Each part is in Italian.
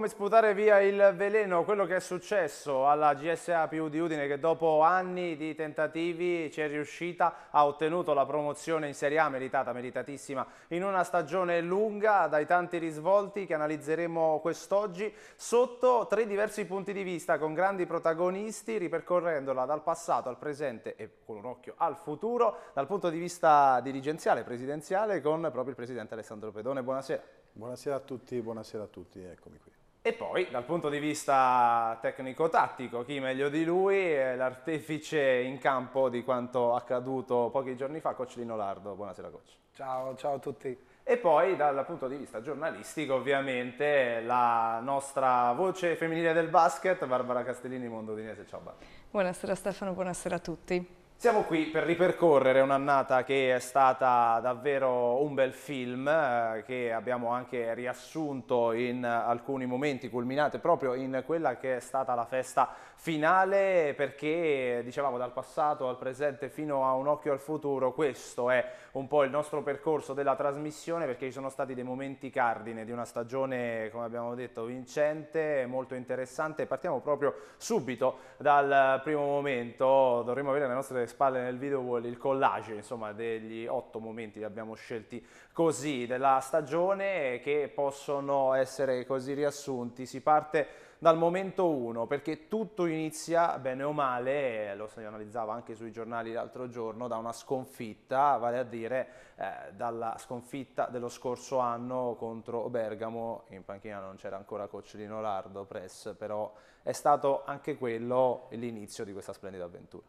come sputare via il veleno, quello che è successo alla GSA più di Udine che dopo anni di tentativi ci è riuscita, ha ottenuto la promozione in Serie A meritata, meritatissima, in una stagione lunga dai tanti risvolti che analizzeremo quest'oggi sotto tre diversi punti di vista con grandi protagonisti ripercorrendola dal passato al presente e con un occhio al futuro dal punto di vista dirigenziale, presidenziale con proprio il presidente Alessandro Pedone. Buonasera. Buonasera a tutti, buonasera a tutti, eccomi qui. E poi dal punto di vista tecnico-tattico, chi meglio di lui è l'artefice in campo di quanto accaduto pochi giorni fa, coach Lino Lardo. Buonasera coach. Ciao, ciao a tutti. E poi dal punto di vista giornalistico ovviamente la nostra voce femminile del basket, Barbara Castellini Mondo Mondodinese. Ciao Barbara. Buonasera Stefano, buonasera a tutti. Siamo qui per ripercorrere un'annata che è stata davvero un bel film eh, che abbiamo anche riassunto in alcuni momenti culminate proprio in quella che è stata la festa finale perché dicevamo dal passato al presente fino a un occhio al futuro questo è un po' il nostro percorso della trasmissione perché ci sono stati dei momenti cardine di una stagione come abbiamo detto vincente molto interessante partiamo proprio subito dal primo momento dovremmo avere alle nostre spalle nel video wall il collage insomma degli otto momenti che abbiamo scelti così della stagione che possono essere così riassunti si parte dal momento 1, perché tutto inizia bene o male, eh, lo si analizzava anche sui giornali l'altro giorno, da una sconfitta, vale a dire eh, dalla sconfitta dello scorso anno contro Bergamo, in panchina non c'era ancora coach Lino Lardo, press, però è stato anche quello l'inizio di questa splendida avventura.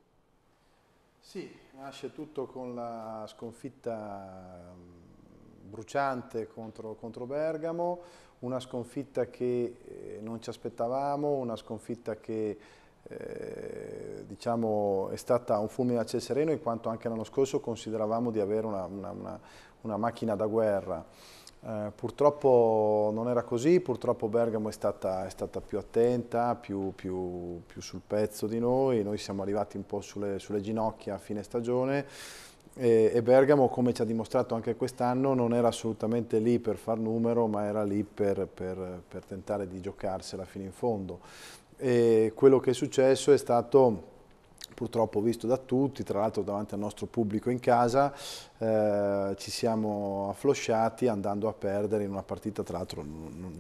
Sì, nasce tutto con la sconfitta mm, bruciante contro, contro Bergamo, una sconfitta che eh, non ci aspettavamo, una sconfitta che eh, diciamo, è stata un fulmine a ciel sereno in quanto anche l'anno scorso consideravamo di avere una, una, una, una macchina da guerra. Eh, purtroppo non era così, purtroppo Bergamo è stata, è stata più attenta, più, più, più, sul pezzo di noi, noi siamo arrivati un po' sulle, sulle ginocchia a fine stagione, e, e Bergamo, come ci ha dimostrato anche quest'anno, non era assolutamente lì per far numero, ma era lì per, per, per tentare di giocarsela fino in fondo. E quello che è successo è stato purtroppo visto da tutti, tra l'altro davanti al nostro pubblico in casa, eh, ci siamo afflosciati andando a perdere in una partita tra l'altro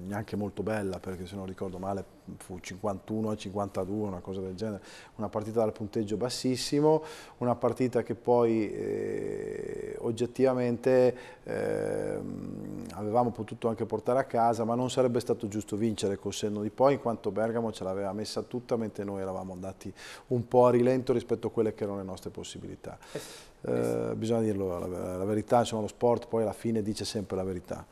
neanche molto bella, perché se non ricordo male fu 51 a 52, una cosa del genere, una partita dal punteggio bassissimo, una partita che poi eh, oggettivamente eh, avevamo potuto anche portare a casa, ma non sarebbe stato giusto vincere col senno di poi, in quanto Bergamo ce l'aveva messa tutta, mentre noi eravamo andati un po' a rilento cresciuto rispetto a quelle che erano le nostre possibilità. Eh, eh, eh bisogna dirlo, la, la verità, insomma, lo sport poi alla fine dice sempre la verità.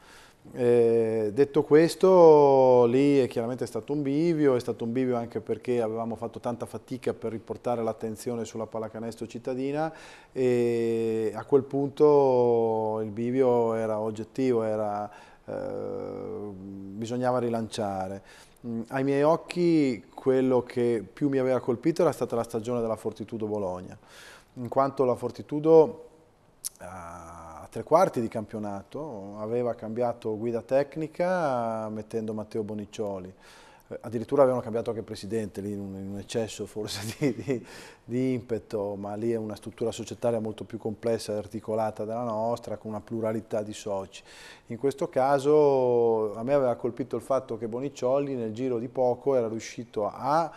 Eh, detto questo, lì è chiaramente stato un bivio, è stato un bivio anche perché avevamo fatto tanta fatica per riportare l'attenzione sulla pallacanestro cittadina e a quel punto il bivio era oggettivo, era, eh, bisognava rilanciare. Mm, ai miei occhi quello che più mi aveva colpito era stata la stagione della Fortitudo Bologna, in quanto la Fortitudo eh, a tre quarti di campionato aveva cambiato guida tecnica mettendo Matteo Boniccioli, eh, addirittura avevano cambiato anche presidente lì in un, eccesso forse di, di, di, impeto, ma lì è una struttura societaria molto più complessa e articolata della nostra, con una pluralità di soci. In questo caso a me aveva colpito il fatto che Boniccioli nel giro di poco era riuscito a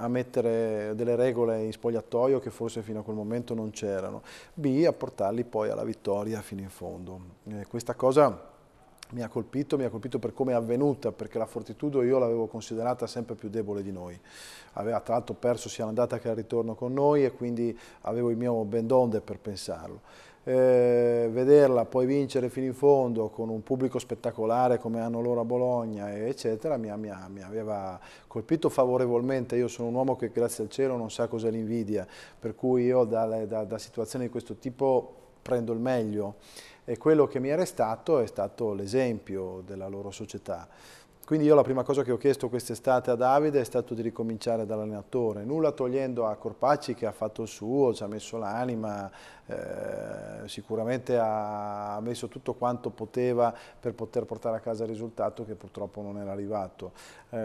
a mettere delle regole in spogliatoio che forse fino a quel momento non c'erano, B a portarli poi alla vittoria fino in fondo. Eh, questa cosa mi ha colpito, mi ha colpito per come è avvenuta, perché la Fortitudo io l'avevo considerata sempre più debole di noi. Aveva tra l'altro perso sia l'andata che il ritorno con noi e quindi avevo il mio bendonde per pensarlo. Eh, vederla poi vincere fino in fondo con un pubblico spettacolare come hanno loro a Bologna, eccetera, mi, mi, mi, aveva colpito favorevolmente. Io sono un uomo che grazie al cielo non sa cos'è l'invidia, per cui io da, da, da situazioni di questo tipo prendo il meglio e quello che mi è restato è stato l'esempio della loro società. Quindi io la prima cosa che ho chiesto quest'estate a Davide è stato di ricominciare dall'allenatore, nulla togliendo a Corpacci che ha fatto il suo, ci ha messo l'anima, eh, sicuramente ha messo tutto quanto poteva per poter portare a casa il risultato che purtroppo non era arrivato. Eh,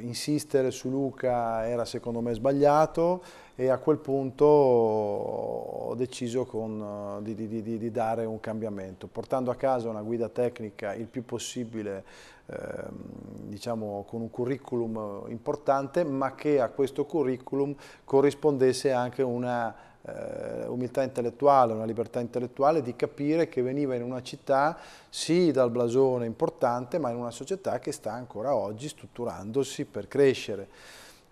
insistere su Luca era secondo me sbagliato e a quel punto ho deciso con, di, di, di, di dare un cambiamento, portando a casa una guida tecnica il più possibile Ehm, diciamo, con un curriculum importante, ma che a questo curriculum corrispondesse anche una Uh, umiltà intellettuale, una libertà intellettuale di capire che veniva in una città sì dal blasone importante ma in una società che sta ancora oggi strutturandosi per crescere.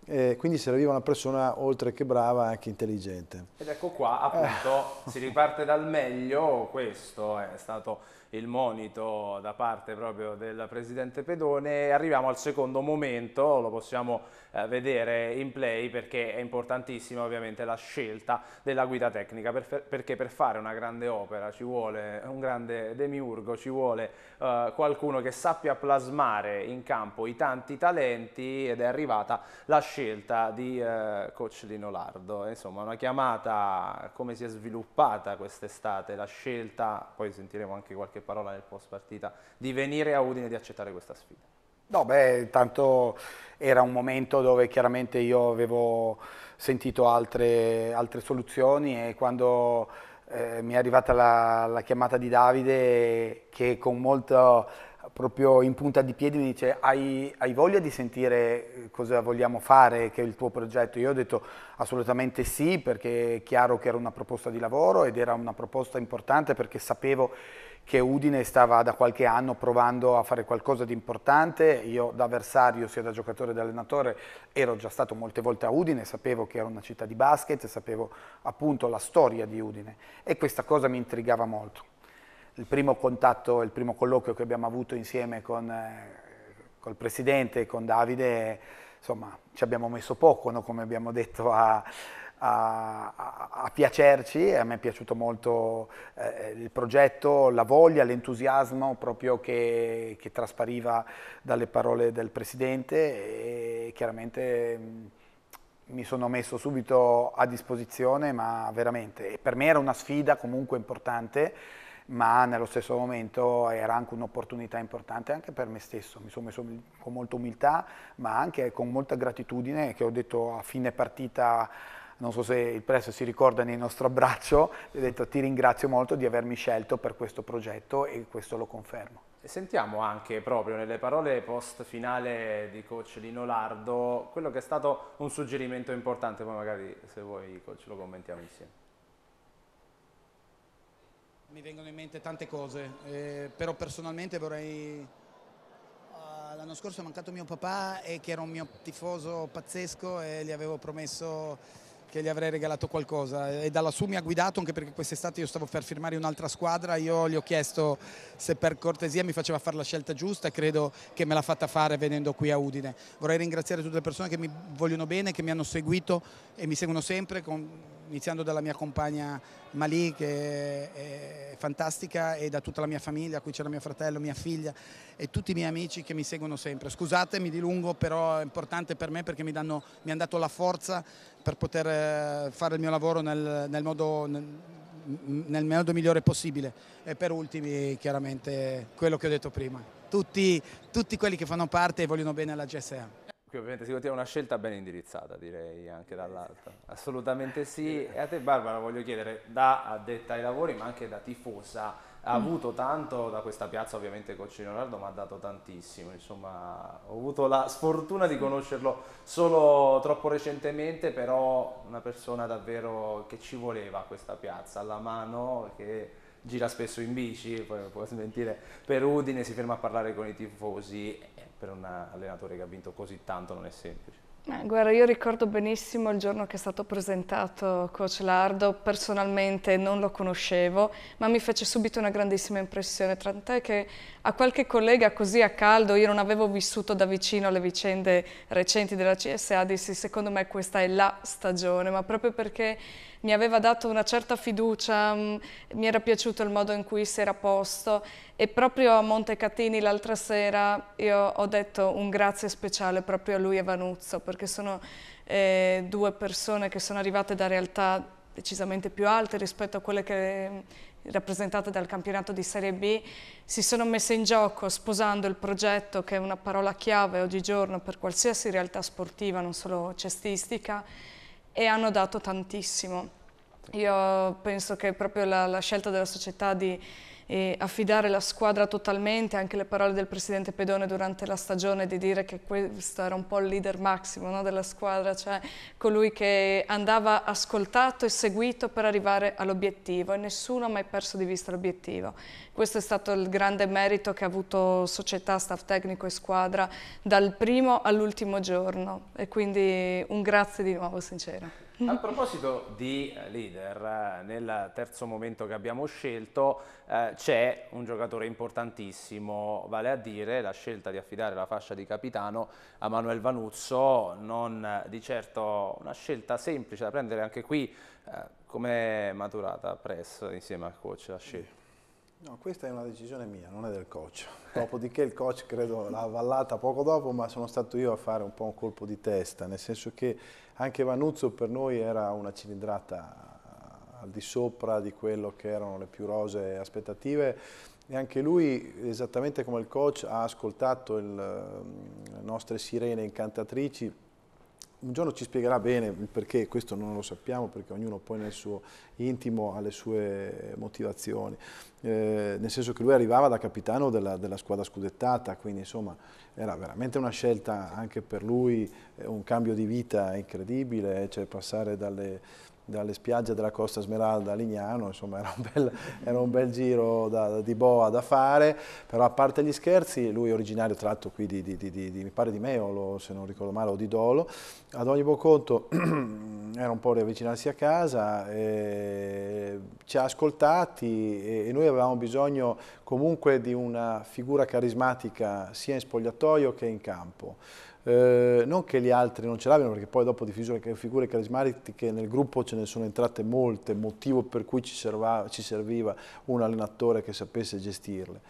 Eh, quindi serviva una persona oltre che brava anche intelligente. Ed ecco qua appunto eh. si riparte dal meglio, questo è stato il monito da parte proprio del presidente Pedone. Arriviamo al secondo momento, lo possiamo eh, vedere in play perché è importantissima ovviamente la scelta della guida tecnica, per, perché per fare una grande opera ci vuole un grande demiurgo, ci vuole eh, qualcuno che sappia plasmare in campo i tanti talenti ed è arrivata la scelta di eh, coach Lino Lardo. Insomma, una chiamata come si è sviluppata quest'estate, la scelta, poi sentiremo anche qualche parola nel post partita, di venire a Udine e di accettare questa sfida? No, beh, tanto era un momento dove chiaramente io avevo sentito altre, altre soluzioni e quando eh, mi è arrivata la, la chiamata di Davide che con molto proprio in punta di piedi mi dice hai, hai, voglia di sentire cosa vogliamo fare, che è il tuo progetto? Io ho detto assolutamente sì perché è chiaro che era una proposta di lavoro ed era una proposta importante perché sapevo che Udine stava da qualche anno provando a fare qualcosa di importante, io da avversario sia da giocatore che da allenatore ero già stato molte volte a Udine, sapevo che era una città di basket, sapevo appunto la storia di Udine e questa cosa mi intrigava molto. Il primo contatto, il primo colloquio che abbiamo avuto insieme con eh, col presidente, con Davide, insomma ci abbiamo messo poco, no? come abbiamo detto a a, a, a piacerci, a me è piaciuto molto eh, il progetto, la voglia, l'entusiasmo proprio che, che, traspariva dalle parole del Presidente e chiaramente mm, mi sono messo subito a disposizione, ma veramente, per me era una sfida comunque importante, ma nello stesso momento era anche un'opportunità importante anche per me stesso. Mi sono messo con molta umiltà, ma anche con molta gratitudine che ho detto a fine partita non so se il prezzo si ricorda nel nostro abbraccio, gli ho detto ti ringrazio molto di avermi scelto per questo progetto e questo lo confermo. E sentiamo anche proprio nelle parole post finale di coach Lino Lardo quello che è stato un suggerimento importante, poi magari se vuoi coach lo commentiamo insieme. Mi vengono in mente tante cose, eh, però personalmente vorrei... Uh, L'anno scorso è mancato mio papà e che era un mio tifoso pazzesco e gli avevo promesso che gli avrei regalato qualcosa e da lassù mi ha guidato anche perché quest'estate io stavo per firmare un'altra squadra, io gli ho chiesto se per cortesia mi faceva fare la scelta giusta e credo che me l'ha fatta fare venendo qui a Udine. Vorrei ringraziare tutte le persone che mi vogliono bene, che mi hanno seguito e mi seguono sempre con iniziando dalla mia compagna Malì che è fantastica e da tutta la mia famiglia, qui c'era mio fratello, mia figlia e tutti i miei amici che mi seguono sempre. Scusate, mi dilungo, però è importante per me perché mi, danno, mi hanno dato la forza per poter eh, fare il mio lavoro nel, nel, modo, nel, nel modo migliore possibile e per ultimi chiaramente quello che ho detto prima, tutti, tutti quelli che fanno parte e vogliono bene alla GSA. Qui ovviamente si continua una scelta ben indirizzata, direi, anche dall'alto. Assolutamente sì. E a te Barbara voglio chiedere, da addetta ai lavori, ma anche da tifosa, ha mm. avuto tanto da questa piazza, ovviamente Coccino Leonardo mi ha dato tantissimo, insomma ho avuto la sfortuna di conoscerlo solo troppo recentemente, però una persona davvero che ci voleva questa piazza, alla mano, che gira spesso in bici, poi può smentire, per Udine si ferma a parlare con i tifosi, eh, per un allenatore che ha vinto così tanto non è semplice. Eh, guarda, io ricordo benissimo il giorno che è stato presentato Coach Lardo, personalmente non lo conoscevo, ma mi fece subito una grandissima impressione, tant'è che a qualche collega così a caldo, io non avevo vissuto da vicino le vicende recenti della CSA, dissi secondo me questa è la stagione, ma proprio perché mi aveva dato una certa fiducia, mm, mi era piaciuto il modo in cui si era posto e proprio a Montecatini l'altra sera io ho detto un grazie speciale proprio a lui e Vanuzzo perché sono eh, due persone che sono arrivate da realtà decisamente più alte rispetto a quelle che mm, rappresentate dal campionato di Serie B, si sono messe in gioco sposando il progetto che è una parola chiave oggigiorno per qualsiasi realtà sportiva, non solo cestistica, e hanno dato tantissimo. Io penso che proprio la, la scelta della società di e affidare la squadra totalmente, anche le parole del presidente Pedone durante la stagione di dire che questo era un po' il leader massimo no, della squadra, cioè colui che andava ascoltato e seguito per arrivare all'obiettivo e nessuno ha mai perso di vista l'obiettivo. Questo è stato il grande merito che ha avuto società, staff tecnico e squadra dal primo all'ultimo giorno e quindi un grazie di nuovo sincero. A proposito di eh, leader, eh, nel terzo momento che abbiamo scelto eh, c'è un giocatore importantissimo, vale a dire la scelta di affidare la fascia di capitano a Manuel Vanuzzo, non eh, di certo una scelta semplice da prendere anche qui, eh, come maturata press insieme al coach la scelta. No, questa è una decisione mia, non è del coach. Dopodiché il coach credo l'ha avvallata poco dopo, ma sono stato io a fare un po' un colpo di testa, nel senso che anche Vanuzzo per noi era una cilindrata al di sopra di quello che erano le più rose aspettative e anche lui, esattamente come il coach, ha ascoltato il, le nostre sirene incantatrici un giorno ci spiegherà bene il perché, questo non lo sappiamo perché ognuno poi nel suo intimo ha le sue motivazioni, eh, nel senso che lui arrivava da capitano della, della, squadra scudettata, quindi insomma era veramente una scelta anche per lui, eh, un cambio di vita incredibile, cioè passare dalle dalle spiagge della Costa Smeralda a Lignano, insomma era un bel, era un bel giro da, di boa da fare, però a parte gli scherzi, lui è originario tra l'altro qui di, di, di, di, mi pare di Meolo, se non ricordo male, o di Dolo, ad ogni buon conto era un po' riavvicinarsi a casa, eh, ci ha ascoltati e, e noi avevamo bisogno comunque di una figura carismatica sia in spogliatoio che in campo. Eh, non che gli altri non ce l'abbiano, perché poi dopo di figure carismatiche nel gruppo ce ne sono entrate molte, motivo per cui ci, serva, ci serviva un allenatore che sapesse gestirle.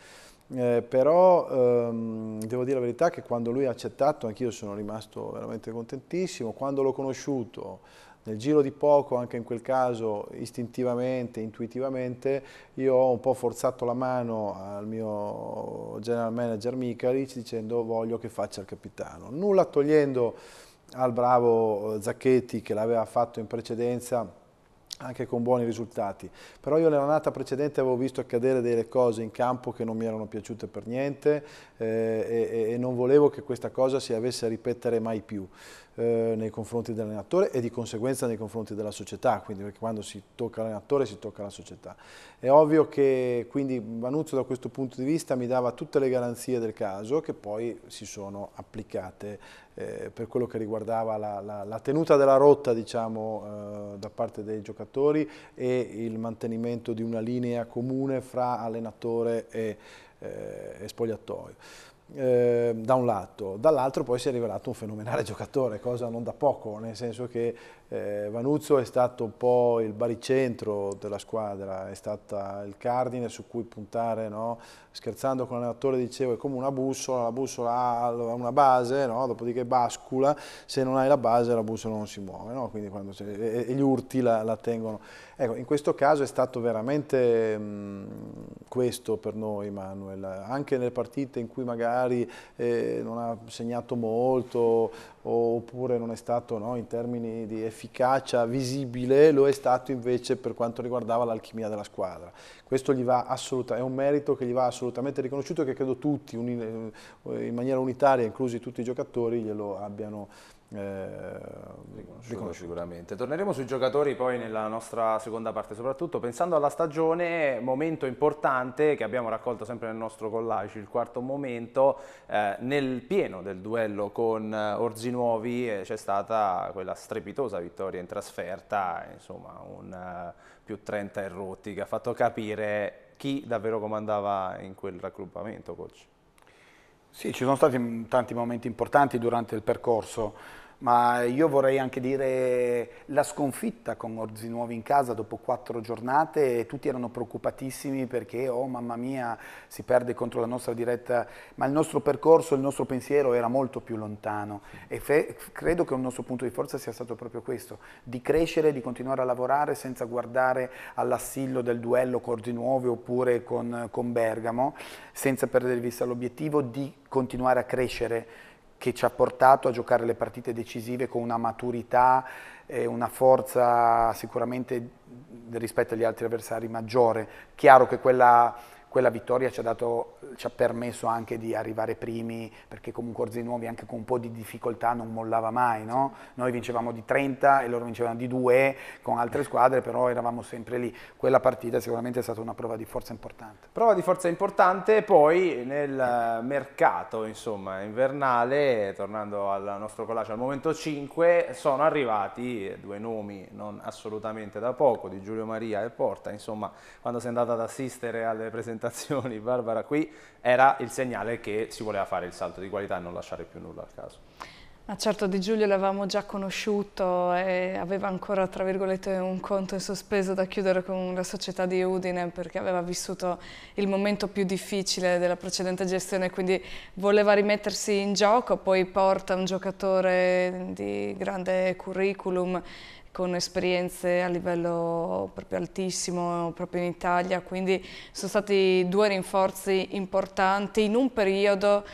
Eh, però ehm, devo dire la verità che quando lui ha accettato, anch'io sono rimasto veramente contentissimo, quando l'ho conosciuto nel giro di poco, anche in quel caso istintivamente, intuitivamente, io ho un po' forzato la mano al mio general manager Michalic dicendo voglio che faccia il capitano. Nulla togliendo al bravo Zacchetti che l'aveva fatto in precedenza anche con buoni risultati, però io nella nata precedente avevo visto accadere delle cose in campo che non mi erano piaciute per niente eh, e, e non volevo che questa cosa si avesse a ripetere mai più. Eh, nei confronti dell'allenatore e di conseguenza nei confronti della società, quindi perché quando si tocca l'allenatore si tocca la società. È ovvio che quindi Manuzzo da questo punto di vista mi dava tutte le garanzie del caso che poi si sono applicate eh, per quello che riguardava la, la, la tenuta della rotta diciamo, eh, da parte dei giocatori e il mantenimento di una linea comune fra allenatore e, eh, e spogliatoio. Ehm, da un lato, dall'altro poi si è rivelato un fenomenale giocatore, cosa non da poco, nel senso che eh, Vanuzzo è stato un po' il baricentro della squadra, è stato il cardine su cui puntare, no? scherzando con l'allenatore dicevo è come una bussola, la bussola ha una base, no? dopodiché bascula, se non hai la base la bussola non si muove, no? si... E, e, gli urti la, la, tengono. Ecco, in questo caso è stato veramente mh, mm, questo per noi Manuel, anche nelle partite in cui magari eh, non ha segnato molto oppure non è stato no, in termini di efficacia visibile, lo è stato invece per quanto riguardava l'alchimia della squadra. Questo assoluta, è un merito che gli va assolutamente riconosciuto e che credo tutti, eh, in maniera unitaria, inclusi tutti i giocatori, glielo abbiano riconosciuto. Eh, riconosciuto, sicuramente. Torneremo sui giocatori poi nella nostra seconda parte, soprattutto pensando alla stagione, momento importante che abbiamo raccolto sempre nel nostro collage, il quarto momento, eh, nel pieno del duello con eh, Orzinuovi eh, c'è stata quella strepitosa vittoria in trasferta, insomma un uh, più 30 errotti che ha fatto capire chi davvero comandava in quel raggruppamento, coach. Sì, ci sono stati tanti momenti importanti durante il percorso ma io vorrei anche dire la sconfitta con Orzi Nuovi in casa dopo quattro giornate, tutti erano preoccupatissimi perché oh mamma mia si perde contro la nostra diretta, ma il nostro percorso, il nostro pensiero era molto più lontano e credo che un nostro punto di forza sia stato proprio questo, di crescere, di continuare a lavorare senza guardare all'assillo del duello con Orzi Nuovi oppure con, con Bergamo, senza perdere di vista l'obiettivo di continuare a crescere che ci ha portato a giocare le partite decisive con una maturità e una forza sicuramente rispetto agli altri avversari maggiore. Chiaro che quella quella vittoria ci ha, dato, ci ha, permesso anche di arrivare primi, perché comunque Nuovi anche con un po' di difficoltà non mollava mai, no? Noi vincevamo di 30 e loro vincevano di 2 con altre squadre, però eravamo sempre lì. Quella partita sicuramente è stata una prova di forza importante. Prova di forza importante, poi nel mercato, insomma, invernale, tornando al nostro collage al momento 5, sono arrivati due nomi non assolutamente da poco, di Giulio Maria e Porta, insomma, quando sei andata ad assistere alle presentazioni presentazioni, Barbara qui, era il segnale che si voleva fare il salto di qualità e non lasciare più nulla al caso. Ma certo Di Giulio l'avevamo già conosciuto e aveva ancora tra virgolette un conto in sospeso da chiudere con la società di Udine perché aveva vissuto il momento più difficile della precedente gestione quindi voleva rimettersi in gioco, poi porta un giocatore di grande curriculum con esperienze a livello proprio altissimo proprio in Italia, quindi sono stati due rinforzi importanti in un periodo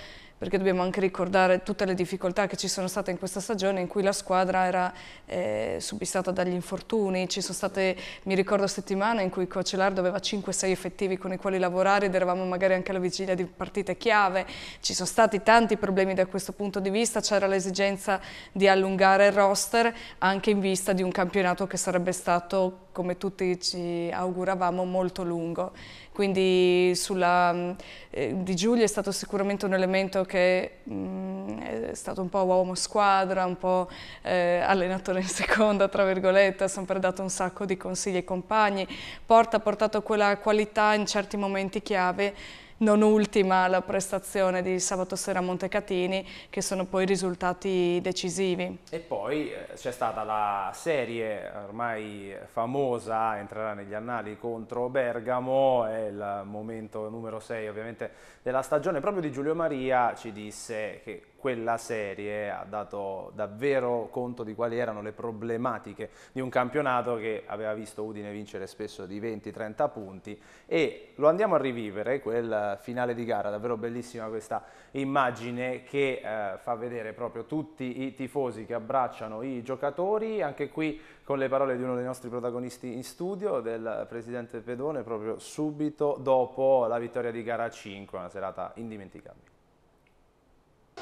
perché dobbiamo anche ricordare tutte le difficoltà che ci sono state in questa stagione in cui la squadra era eh, subissata dagli infortuni, ci sono state, mi ricordo, settimane in cui Cocelar doveva 5-6 effettivi con i quali lavorare ed eravamo magari anche alla vigilia di partite chiave, ci sono stati tanti problemi da questo punto di vista, c'era l'esigenza di allungare il roster anche in vista di un campionato che sarebbe stato, come tutti ci auguravamo, molto lungo quindi sulla, mm, eh, Di Giulio è stato sicuramente un elemento che mh, mm, è stato un po' uomo squadra, un po' eh, allenatore in seconda, tra virgolette, ha sempre dato un sacco di consigli ai compagni. Porta ha portato quella qualità in certi momenti chiave non ultima la prestazione di sabato sera a Montecatini, che sono poi risultati decisivi. E poi eh, c'è stata la serie ormai famosa, entrerà negli annali contro Bergamo, è il momento numero 6 ovviamente della stagione, proprio di Giulio Maria ci disse che quella serie ha dato davvero conto di quali erano le problematiche di un campionato che aveva visto Udine vincere spesso di 20-30 punti e lo andiamo a rivivere quel finale di gara, davvero bellissima questa immagine che eh, fa vedere proprio tutti i tifosi che abbracciano i giocatori, anche qui con le parole di uno dei nostri protagonisti in studio, del presidente Pedone, proprio subito dopo la vittoria di gara 5, una serata indimenticabile.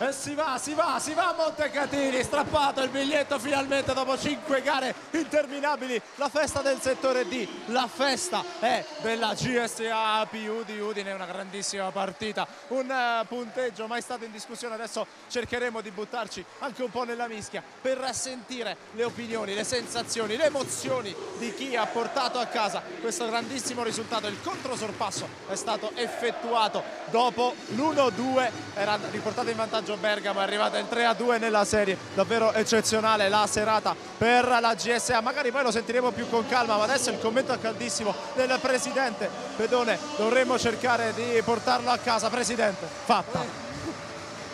E si va, si va, si va a Montecatini, strappato il biglietto finalmente dopo cinque gare interminabili, la festa del settore D, la festa è della GSA PU di Udine, una grandissima partita, un uh, punteggio mai stato in discussione, adesso cercheremo di buttarci anche un po' nella mischia per sentire le opinioni, le sensazioni, le emozioni di chi ha portato a casa questo grandissimo risultato, il controsorpasso è stato effettuato dopo l'1-2, era riportato in vantaggio Reggio Bergamo è arrivata in 3 a 2 nella serie davvero eccezionale la serata per la GSA magari poi lo sentiremo più con calma ma adesso il commento è caldissimo del presidente Pedone dovremmo cercare di portarlo a casa presidente fatta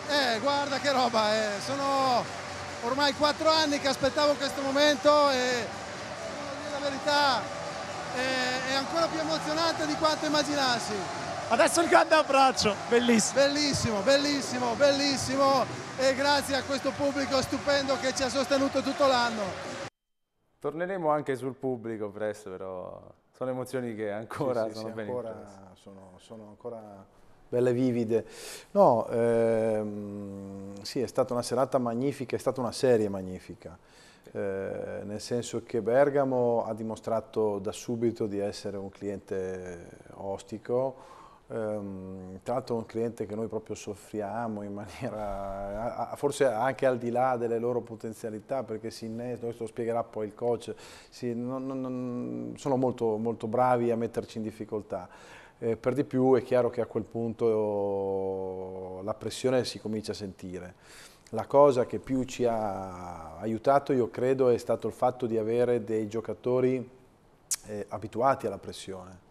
eh, guarda che roba eh. sono ormai 4 anni che aspettavo questo momento e la verità eh, è ancora più emozionante di quanto immaginassi Adesso il grande abbraccio, bellissimo. Bellissimo, bellissimo, bellissimo e grazie a questo pubblico stupendo che ci ha sostenuto tutto l'anno. Torneremo anche sul pubblico presto, però sono emozioni che ancora sì, sono sì, ben ancora, sono, sono, ancora belle vivide. No, ehm, sì, è stata una serata magnifica, è stata una serie magnifica. Eh, nel senso che Bergamo ha dimostrato da subito di essere un cliente ostico, Um, tra l'altro è un cliente che noi proprio soffriamo in maniera a, a, forse anche al di là delle loro potenzialità perché si innesta, questo lo spiegherà poi il coach, si, non, non, sono molto, molto, bravi a metterci in difficoltà. Eh, per di più è chiaro che a quel punto la pressione si comincia a sentire. La cosa che più ci ha aiutato io credo è stato il fatto di avere dei giocatori eh, abituati alla pressione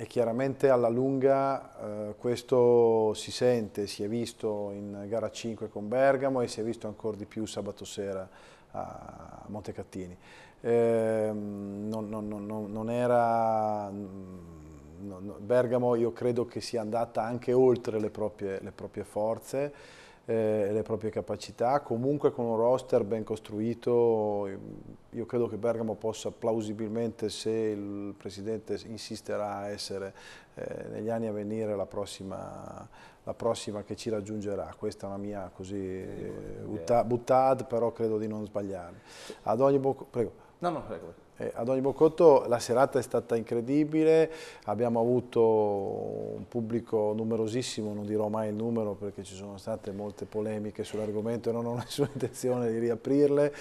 e chiaramente alla lunga eh, questo si sente, si è visto in gara 5 con Bergamo e si è visto ancora di più sabato sera a Montecattini. Eh, non, non, non, non, era... Mm, Bergamo io credo che sia andata anche oltre le proprie, le proprie forze eh, le proprie capacità, comunque con un roster ben costruito, io credo che Bergamo possa plausibilmente, se il Presidente insisterà a essere eh, negli anni a venire la prossima, la prossima, che ci raggiungerà, questa è una mia così eh, buttad, però credo di non sbagliarmi. Ad ogni buon... Prego. No, no, prego. Eh, ad ogni buon la serata è stata incredibile, abbiamo avuto un pubblico numerosissimo, non dirò mai il numero perché ci sono state molte polemiche sull'argomento e non ho nessuna intenzione di riaprirle,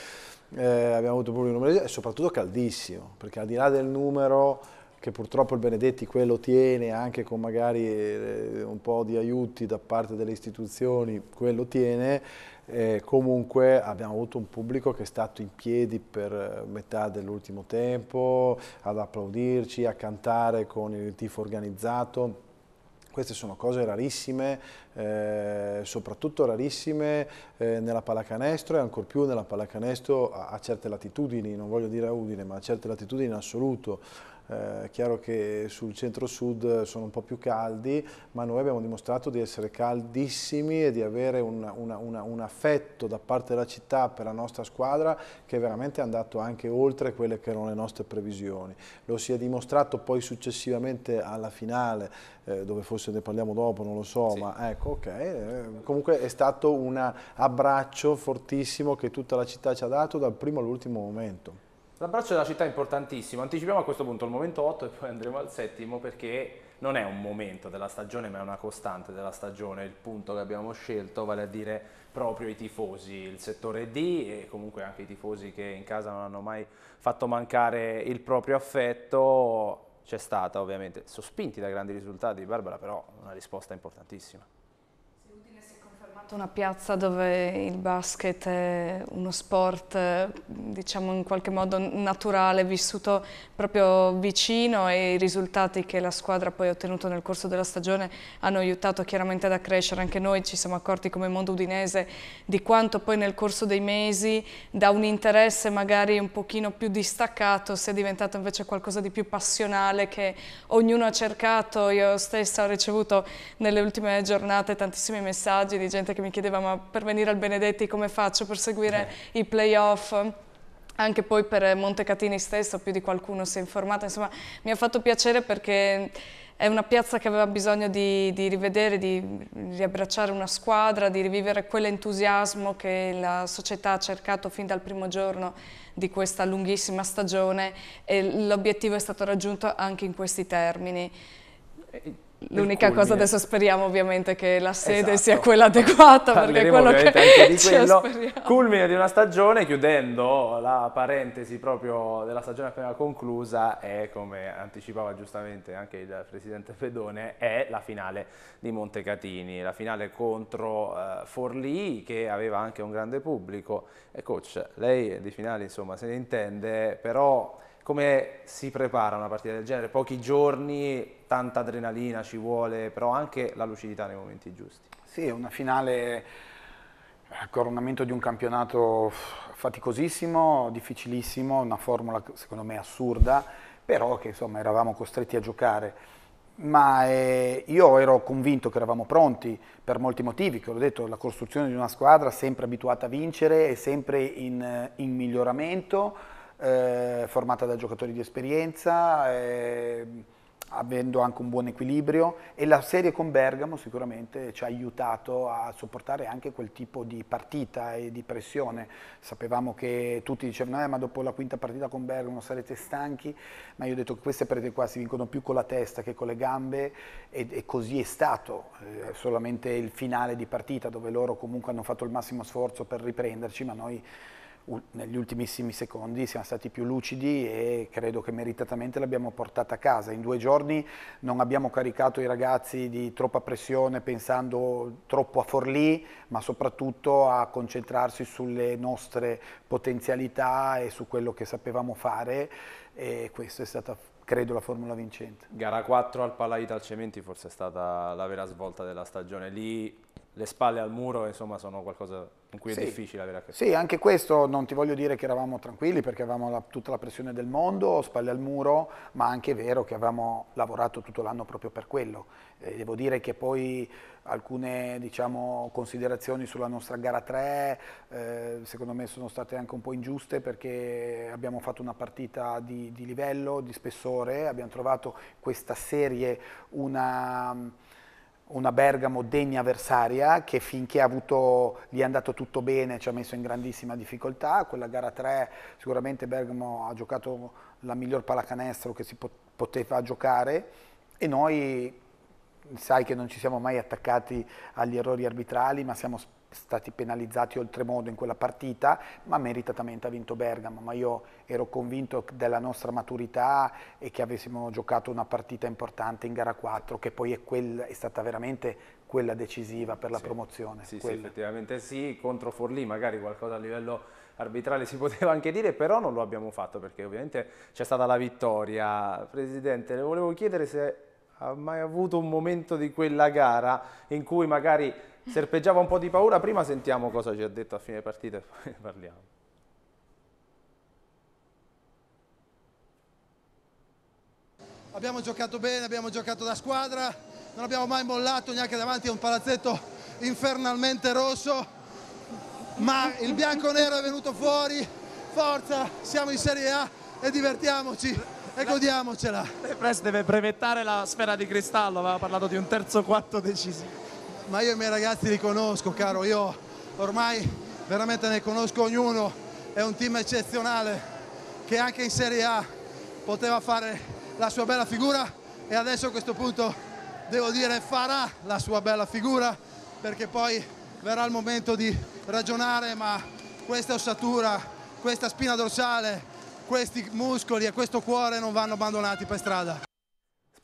eh, abbiamo avuto un pubblico numerosissimo e soprattutto caldissimo, perché al di là del numero che purtroppo il Benedetti quello tiene anche con magari eh, un po' di aiuti da parte delle istituzioni, quello tiene, e eh, comunque abbiamo avuto un pubblico che è stato in piedi per eh, metà dell'ultimo tempo, ad applaudirci, a cantare con il tifo organizzato. Queste sono cose rarissime, eh, soprattutto rarissime eh, nella pallacanestro e ancor più nella pallacanestro a, a certe latitudini, non voglio dire a Udine, ma a certe latitudini in assoluto. Eh, è chiaro che sul centro-sud sono un po' più caldi, ma noi abbiamo dimostrato di essere caldissimi e di avere un, una, una, un affetto da parte della città per la nostra squadra che è veramente è andato anche oltre quelle che erano le nostre previsioni. Lo si è dimostrato poi successivamente alla finale, eh, dove forse ne parliamo dopo, non lo so, sì. ma ecco, ok. Eh, comunque è stato un abbraccio fortissimo che tutta la città ci ha dato dal primo all'ultimo momento. L'abbraccio della città è importantissimo, anticipiamo a questo punto il momento 8 e poi andremo al settimo perché non è un momento della stagione ma è una costante della stagione, il punto che abbiamo scelto vale a dire proprio i tifosi, il settore D e comunque anche i tifosi che in casa non hanno mai fatto mancare il proprio affetto, c'è stata ovviamente, sospinti da grandi risultati Barbara però una risposta importantissima fatto una piazza dove il basket è uno sport, diciamo in qualche modo naturale, vissuto proprio vicino e i risultati che la squadra poi ha ottenuto nel corso della stagione hanno aiutato chiaramente ad accrescere. Anche noi ci siamo accorti come mondo udinese di quanto poi nel corso dei mesi da un interesse magari un pochino più distaccato sia diventato invece qualcosa di più passionale che ognuno ha cercato. Io stessa ho ricevuto nelle ultime giornate tantissimi messaggi di gente che mi chiedeva ma per venire al Benedetti come faccio per seguire eh. i playoff? anche poi per Montecatini stesso, più di qualcuno si è informato, insomma mi ha fatto piacere perché è una piazza che aveva bisogno di, di rivedere, di riabbracciare una squadra, di rivivere quell'entusiasmo che la società ha cercato fin dal primo giorno di questa lunghissima stagione e l'obiettivo è stato raggiunto anche in questi termini. Eh, L'unica cosa adesso speriamo ovviamente che la sede esatto. sia quella adeguata Parleremo perché quello che anche di quello. Culmine di una stagione, chiudendo la parentesi proprio della stagione appena conclusa è, come anticipava giustamente anche il presidente Fedone, è la finale di Montecatini, la finale contro uh, Forlì che aveva anche un grande pubblico e coach, lei di finale insomma se ne intende, però come si prepara una partita del genere? Pochi giorni, tanta adrenalina ci vuole, però anche la lucidità nei momenti giusti. Sì, è una finale eh, coronamento di un campionato faticosissimo, difficilissimo, una formula secondo me assurda, però che insomma eravamo costretti a giocare. Ma eh, io ero convinto che eravamo pronti per molti motivi, che ho detto, la costruzione di una squadra sempre abituata a vincere e sempre in, eh, in miglioramento eh, formata da giocatori di esperienza, eh, avendo anche un buon equilibrio e la serie con Bergamo sicuramente ci ha aiutato a sopportare anche quel tipo di partita e di pressione. Sapevamo che tutti dicevano eh, ma dopo la quinta partita con Bergamo sarete stanchi, ma io ho detto che queste partite qua si vincono più con la testa che con le gambe e, e così è stato, eh, solamente il finale di partita dove loro comunque hanno fatto il massimo sforzo per riprenderci, ma noi negli ultimissimi secondi siamo stati più lucidi e credo che meritatamente l'abbiamo portata a casa. In due giorni non abbiamo caricato i ragazzi di troppa pressione pensando troppo a Forlì, ma soprattutto a concentrarsi sulle nostre potenzialità e su quello che sapevamo fare e questa è stata credo la formula vincente. Gara 4 al Palai Talcementi forse è stata la vera svolta della stagione, lì le spalle al muro, insomma, sono qualcosa con cui sì. è difficile avere a che fare. Sì, anche questo non ti voglio dire che eravamo tranquilli perché avevamo la, tutta la pressione del mondo, spalle al muro, ma anche è vero che avevamo lavorato tutto l'anno proprio per quello. Eh, devo dire che poi alcune diciamo, considerazioni sulla nostra gara 3 eh, secondo me sono state anche un po' ingiuste perché abbiamo fatto una partita di, di livello, di spessore, abbiamo trovato questa serie una una Bergamo degna avversaria che finché avuto, gli è andato tutto bene ci ha messo in grandissima difficoltà, quella gara 3 sicuramente Bergamo ha giocato la miglior pallacanestro che si poteva giocare e noi sai che non ci siamo mai attaccati agli errori arbitrali ma siamo stati penalizzati oltremodo in quella partita, ma meritatamente ha vinto Bergamo, ma io ero convinto della nostra maturità e che avessimo giocato una partita importante in gara 4, che poi è, quella, è stata veramente quella decisiva per la sì. promozione. Sì, sì, effettivamente sì, contro Forlì magari qualcosa a livello arbitrale si poteva anche dire, però non lo abbiamo fatto perché ovviamente c'è stata la vittoria. Presidente, le volevo chiedere se ha mai avuto un momento di quella gara in cui magari serpeggiava un po' di paura? Prima sentiamo cosa ci ha detto a fine partita e poi ne parliamo. Abbiamo giocato bene, abbiamo giocato da squadra, non abbiamo mai mollato neanche davanti a un palazzetto infernalmente rosso, ma il bianco-nero è venuto fuori, forza, siamo in Serie A e divertiamoci e godiamocela. De Prest deve brevettare la sfera di cristallo, aveva parlato di un terzo quarto decisivo. Ma io i miei ragazzi li conosco, caro, io ormai veramente ne conosco ognuno, è un team eccezionale che anche in Serie A poteva fare la sua bella figura e adesso a questo punto devo dire farà la sua bella figura perché poi verrà il momento di ragionare ma questa ossatura, questa spina dorsale questi muscoli e questo cuore non vanno abbandonati per strada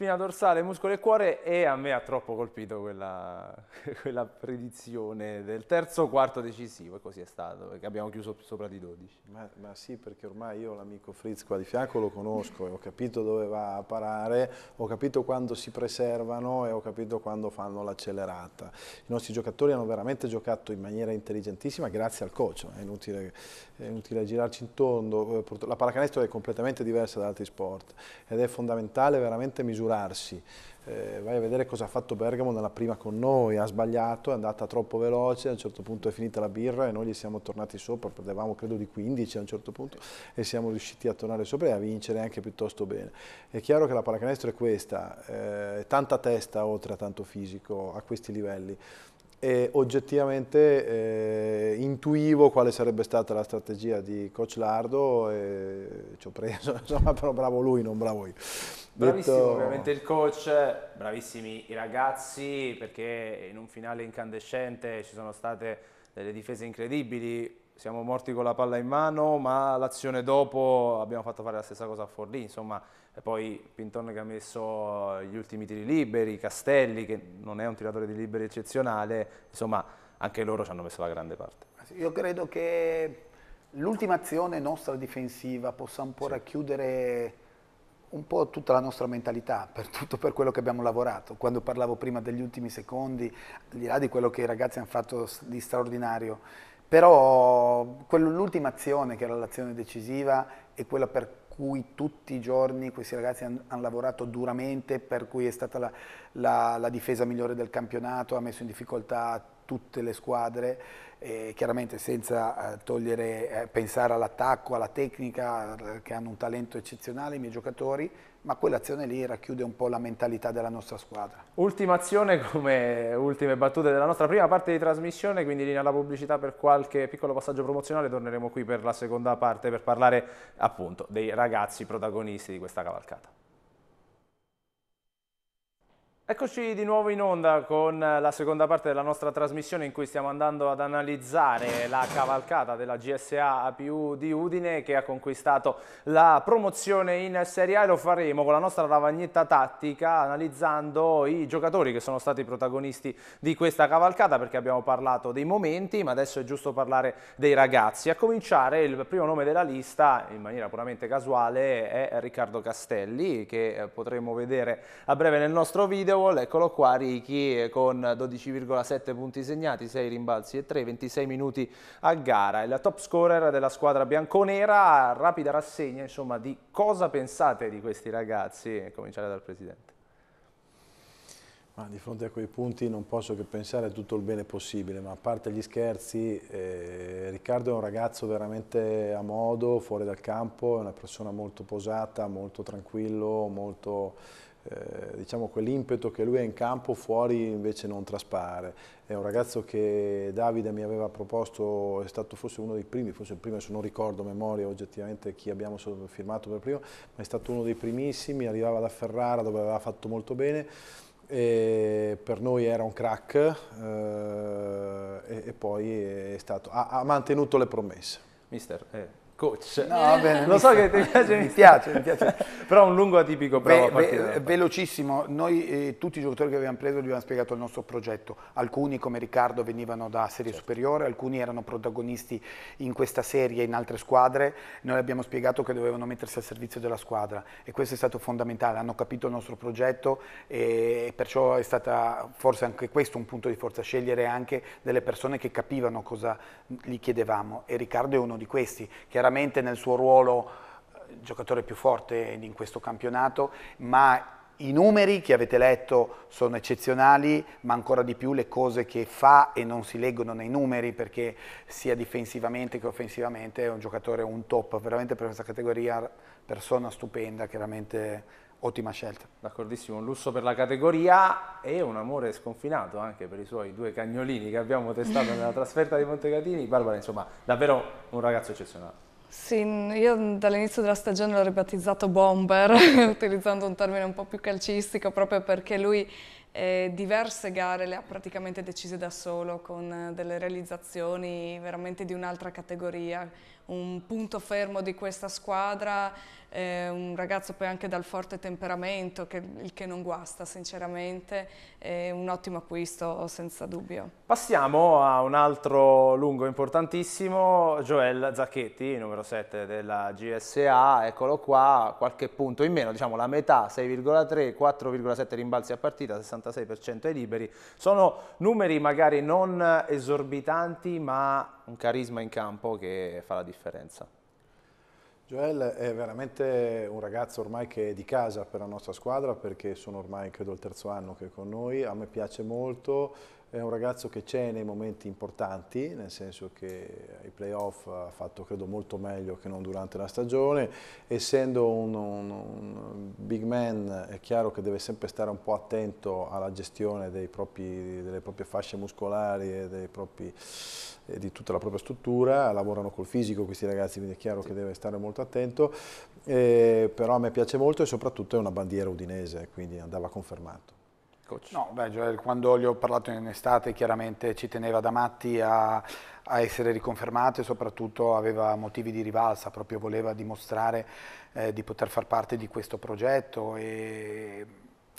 spina dorsale, muscolo e cuore e a me ha troppo colpito quella, quella predizione del terzo quarto decisivo e così è stato, perché abbiamo chiuso sopra di 12. Ma, ma sì, perché ormai io l'amico Fritz qua di fianco lo conosco e ho capito dove va a parare, ho capito quando si preservano e ho capito quando fanno l'accelerata. I nostri giocatori hanno veramente giocato in maniera intelligentissima grazie al coach, è inutile, è inutile girarci intorno, eh, la pallacanestro è completamente diversa da altri sport ed è fondamentale veramente misurare migliorarsi. Eh, vai a vedere cosa ha fatto Bergamo nella prima con noi, ha sbagliato, è andata troppo veloce, a un certo punto è finita la birra e noi gli siamo tornati sopra, perdevamo credo di 15 a un certo punto e siamo riusciti a tornare sopra e a vincere anche piuttosto bene. È chiaro che la pallacanestro è questa, eh, tanta testa oltre a tanto fisico a questi livelli e oggettivamente eh, intuivo quale sarebbe stata la strategia di coach Lardo e ci ho preso, insomma, però bravo lui, non bravo io. Bravissimo Detto... ovviamente il coach, bravissimi i ragazzi perché in un finale incandescente ci sono state delle difese incredibili, siamo morti con la palla in mano ma l'azione dopo abbiamo fatto fare la stessa cosa a Forlì, insomma e poi Pinton che ha messo gli ultimi tiri liberi, Castelli che non è un tiratore di liberi eccezionale, insomma anche loro ci hanno messo la grande parte. Ah, io credo che l'ultima azione nostra difensiva possa un po' sì. racchiudere un po' tutta la nostra mentalità, per tutto per quello che abbiamo lavorato. Quando parlavo prima degli ultimi secondi, al di là di quello che i ragazzi hanno fatto di straordinario, però l'ultima azione, che era l'azione decisiva, e quella per cui tutti i giorni questi ragazzi hanno han lavorato duramente, per cui è stata la, la, la difesa migliore del campionato, ha messo in difficoltà tutte le squadre, eh, chiaramente senza eh, togliere, eh, pensare all'attacco, alla tecnica, eh, che hanno un talento eccezionale i miei giocatori, ma quell'azione lì racchiude un po' la mentalità della nostra squadra. Ultima azione come ultime battute della nostra prima parte di trasmissione, quindi linea alla pubblicità per qualche piccolo passaggio promozionale, torneremo qui per la seconda parte per parlare appunto dei ragazzi protagonisti di questa cavalcata. Eccoci di nuovo in onda con eh, la seconda parte della nostra trasmissione in cui stiamo andando ad analizzare la cavalcata della GSA APU di Udine che ha conquistato la promozione in Serie A e lo faremo con la nostra lavagnetta tattica analizzando i giocatori che sono stati protagonisti di questa cavalcata perché abbiamo parlato dei momenti ma adesso è giusto parlare dei ragazzi. A cominciare il primo nome della lista in maniera puramente casuale è Riccardo Castelli che eh, potremo vedere a breve nel nostro video Videowall, eccolo qua Ricky eh, con 12,7 punti segnati, 6 rimbalzi e 3, 26 minuti a gara. Il top scorer della squadra bianconera, rapida rassegna insomma, di cosa pensate di questi ragazzi, eh, cominciare dal Presidente. Ma di fronte a quei punti non posso che pensare a tutto il bene possibile, ma a parte gli scherzi, eh, Riccardo è un ragazzo veramente a modo, fuori dal campo, è una persona molto posata, molto tranquillo, molto eh, diciamo quell'impeto che lui ha in campo fuori invece non traspare. È un ragazzo che Davide mi aveva proposto, è stato forse uno dei primi, forse il primo, adesso non ricordo a memoria oggettivamente chi abbiamo firmato per primo, ma è stato uno dei primissimi, arrivava da Ferrara dove aveva fatto molto bene, e per noi era un crack eh, e, e, poi è stato, ha, ha mantenuto le promesse. Mister, eh coach. No, bene. Lo so che ti piace, mi piace, mi piace. Però un lungo atipico bravo ve, ve, Velocissimo, noi eh, tutti i giocatori che abbiamo preso gli abbiamo spiegato il nostro progetto. Alcuni come Riccardo venivano da serie certo. superiore, alcuni erano protagonisti in questa serie in altre squadre. Noi abbiamo spiegato che dovevano mettersi al servizio della squadra e questo è stato fondamentale, hanno capito il nostro progetto e perciò è stata forse anche questo un punto di forza, scegliere anche delle persone che capivano cosa gli chiedevamo e Riccardo è uno di questi che veramente nel suo ruolo eh, il giocatore più forte in questo campionato, ma i numeri che avete letto sono eccezionali, ma ancora di più le cose che fa e non si leggono nei numeri, perché sia difensivamente che offensivamente è un giocatore un top, veramente per questa categoria persona stupenda, chiaramente ottima scelta. D'accordissimo, un lusso per la categoria e un amore sconfinato anche per i suoi due cagnolini che abbiamo testato nella trasferta di Montecatini. Barbara, insomma, davvero un ragazzo eccezionale. Sì, io dall'inizio della stagione l'ho ribattezzato Bomber, utilizzando un termine un po' più calcistico, proprio perché lui eh, diverse gare le ha praticamente decise da solo, con eh, delle realizzazioni veramente di un'altra categoria un punto fermo di questa squadra, eh, un ragazzo poi anche dal forte temperamento, che, il che non guasta sinceramente, è un ottimo acquisto senza dubbio. Passiamo a un altro lungo importantissimo, Joel Zacchetti, numero 7 della GSA, eccolo qua, qualche punto in meno, diciamo la metà, 6,3, 4,7 rimbalzi a partita, 66% ai liberi, sono numeri magari non esorbitanti ma un carisma in campo che fa la differenza. Joel è veramente un ragazzo ormai che è di casa per la nostra squadra perché sono ormai credo il terzo anno che è con noi, a me piace molto, è un ragazzo che c'è nei momenti importanti, nel senso che ai playoff ha fatto credo molto meglio che non durante la stagione. Essendo un, un, un, big man è chiaro che deve sempre stare un po' attento alla gestione propri, delle proprie fasce muscolari e, propri, di tutta la propria struttura. Lavorano col fisico questi ragazzi, quindi è chiaro che deve stare molto attento. Eh, però a me piace molto e soprattutto è una bandiera udinese, quindi andava confermato coach? No, beh, quando gli ho parlato in estate chiaramente ci teneva da matti a, a essere riconfermato e soprattutto aveva motivi di rivalsa, proprio voleva dimostrare eh, di poter far parte di questo progetto e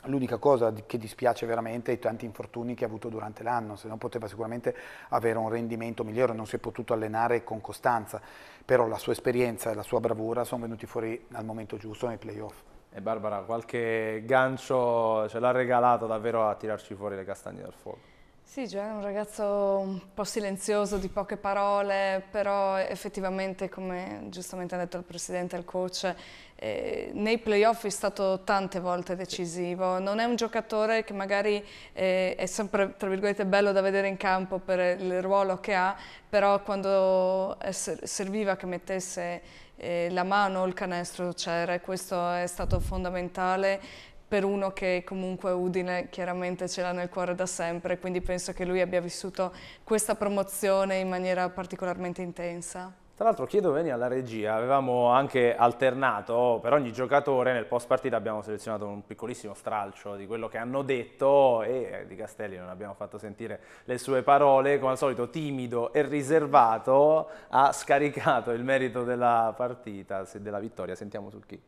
L'unica cosa che dispiace veramente è i tanti infortuni che ha avuto durante l'anno, se no poteva sicuramente avere un rendimento migliore, non si è potuto allenare con costanza, però la sua esperienza e la sua bravura sono venuti fuori al momento giusto nei playoff. E Barbara, qualche gancio ce l'ha regalato davvero a tirarci fuori le castagne dal fuoco. Sì, Gioia è un ragazzo un po' silenzioso, di poche parole, però effettivamente, come giustamente ha detto il presidente e il coach, eh, nei playoff è stato tante volte decisivo. Non è un giocatore che magari eh, è sempre, tra virgolette, bello da vedere in campo per il ruolo che ha, però quando serviva che mettesse eh, la mano, il canestro c'era cioè, e questo è stato fondamentale per uno che comunque Udine chiaramente ce l'ha nel cuore da sempre, quindi penso che lui abbia vissuto questa promozione in maniera particolarmente intensa. Tra l'altro chiedo Veni alla regia, avevamo anche alternato per ogni giocatore, nel post partita abbiamo selezionato un piccolissimo stralcio di quello che hanno detto e eh, di Castelli non abbiamo fatto sentire le sue parole, come al solito timido e riservato ha scaricato il merito della partita, della vittoria, sentiamo su chi.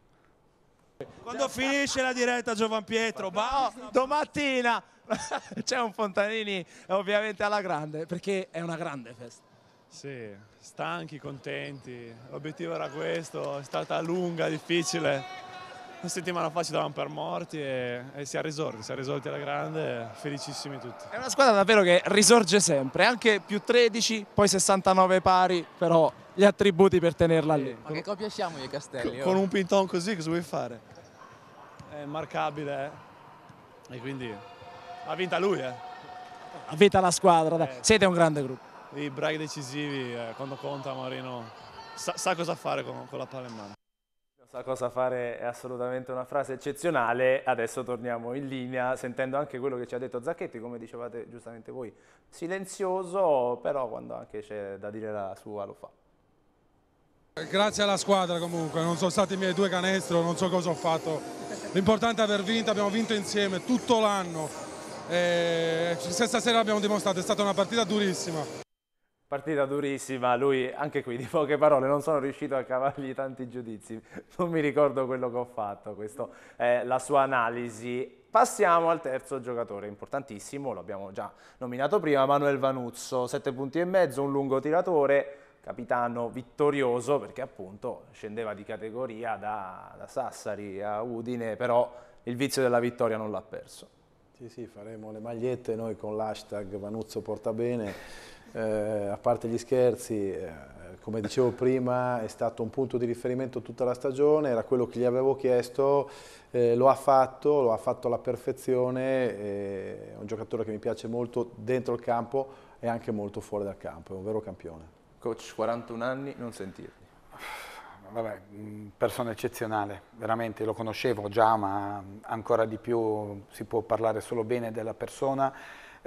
Quando finisce la diretta Giovan Pietro, ma oh, domattina c'è un Fontanini ovviamente alla grande perché è una grande festa. Sì, stanchi, contenti. L'obiettivo era questo, è stata lunga, difficile. Una settimana fa ci davamo per morti e, e si è risorti, si è risolti alla grande, felicissimi tutti. È una squadra davvero che risorge sempre, anche più 13, poi 69 pari, però gli attributi per tenerla lì. Ma che copia siamo io Castelli? Con un pinton così cosa vuoi fare? È marcabile eh? e quindi ha vinta lui. Eh. Ha vinta la squadra, dai. Eh. siete un grande gruppo i break decisivi, eh, quando conta Marino sa, sa cosa fare con, con la palla in mano. Sa cosa fare è assolutamente una frase eccezionale, adesso torniamo in linea sentendo anche quello che ci ha detto Zacchetti, come dicevate giustamente voi, silenzioso però quando anche c'è da dire la sua lo fa. Grazie alla squadra comunque, non sono stati i miei due canestro, non so cosa ho fatto, l'importante è aver vinto, abbiamo vinto insieme tutto l'anno, eh, e questa sera l'abbiamo dimostrato, è stata una partita durissima. Partita durissima, lui anche qui di poche parole non sono riuscito a cavargli tanti giudizi, non mi ricordo quello che ho fatto, questa è la sua analisi. Passiamo al terzo giocatore, importantissimo, l'abbiamo già nominato prima, Manuel Vanuzzo, 7 punti e mezzo, un lungo tiratore, capitano vittorioso perché appunto scendeva di categoria da, da Sassari a Udine, però il vizio della vittoria non l'ha perso. Sì, sì, faremo le magliette noi con l'hashtag Vanuzzo Portabene eh, a parte gli scherzi, eh, come dicevo prima è stato un punto di riferimento tutta la stagione, era quello che gli avevo chiesto, eh, lo ha fatto, lo ha fatto alla perfezione, eh, è un giocatore che mi piace molto dentro il campo e anche molto fuori dal campo, è un vero campione. Coach, 41 anni, non sentirli. Ah, vabbè, mm, persona eccezionale, veramente lo conoscevo già, ma ancora di più si può parlare solo bene della persona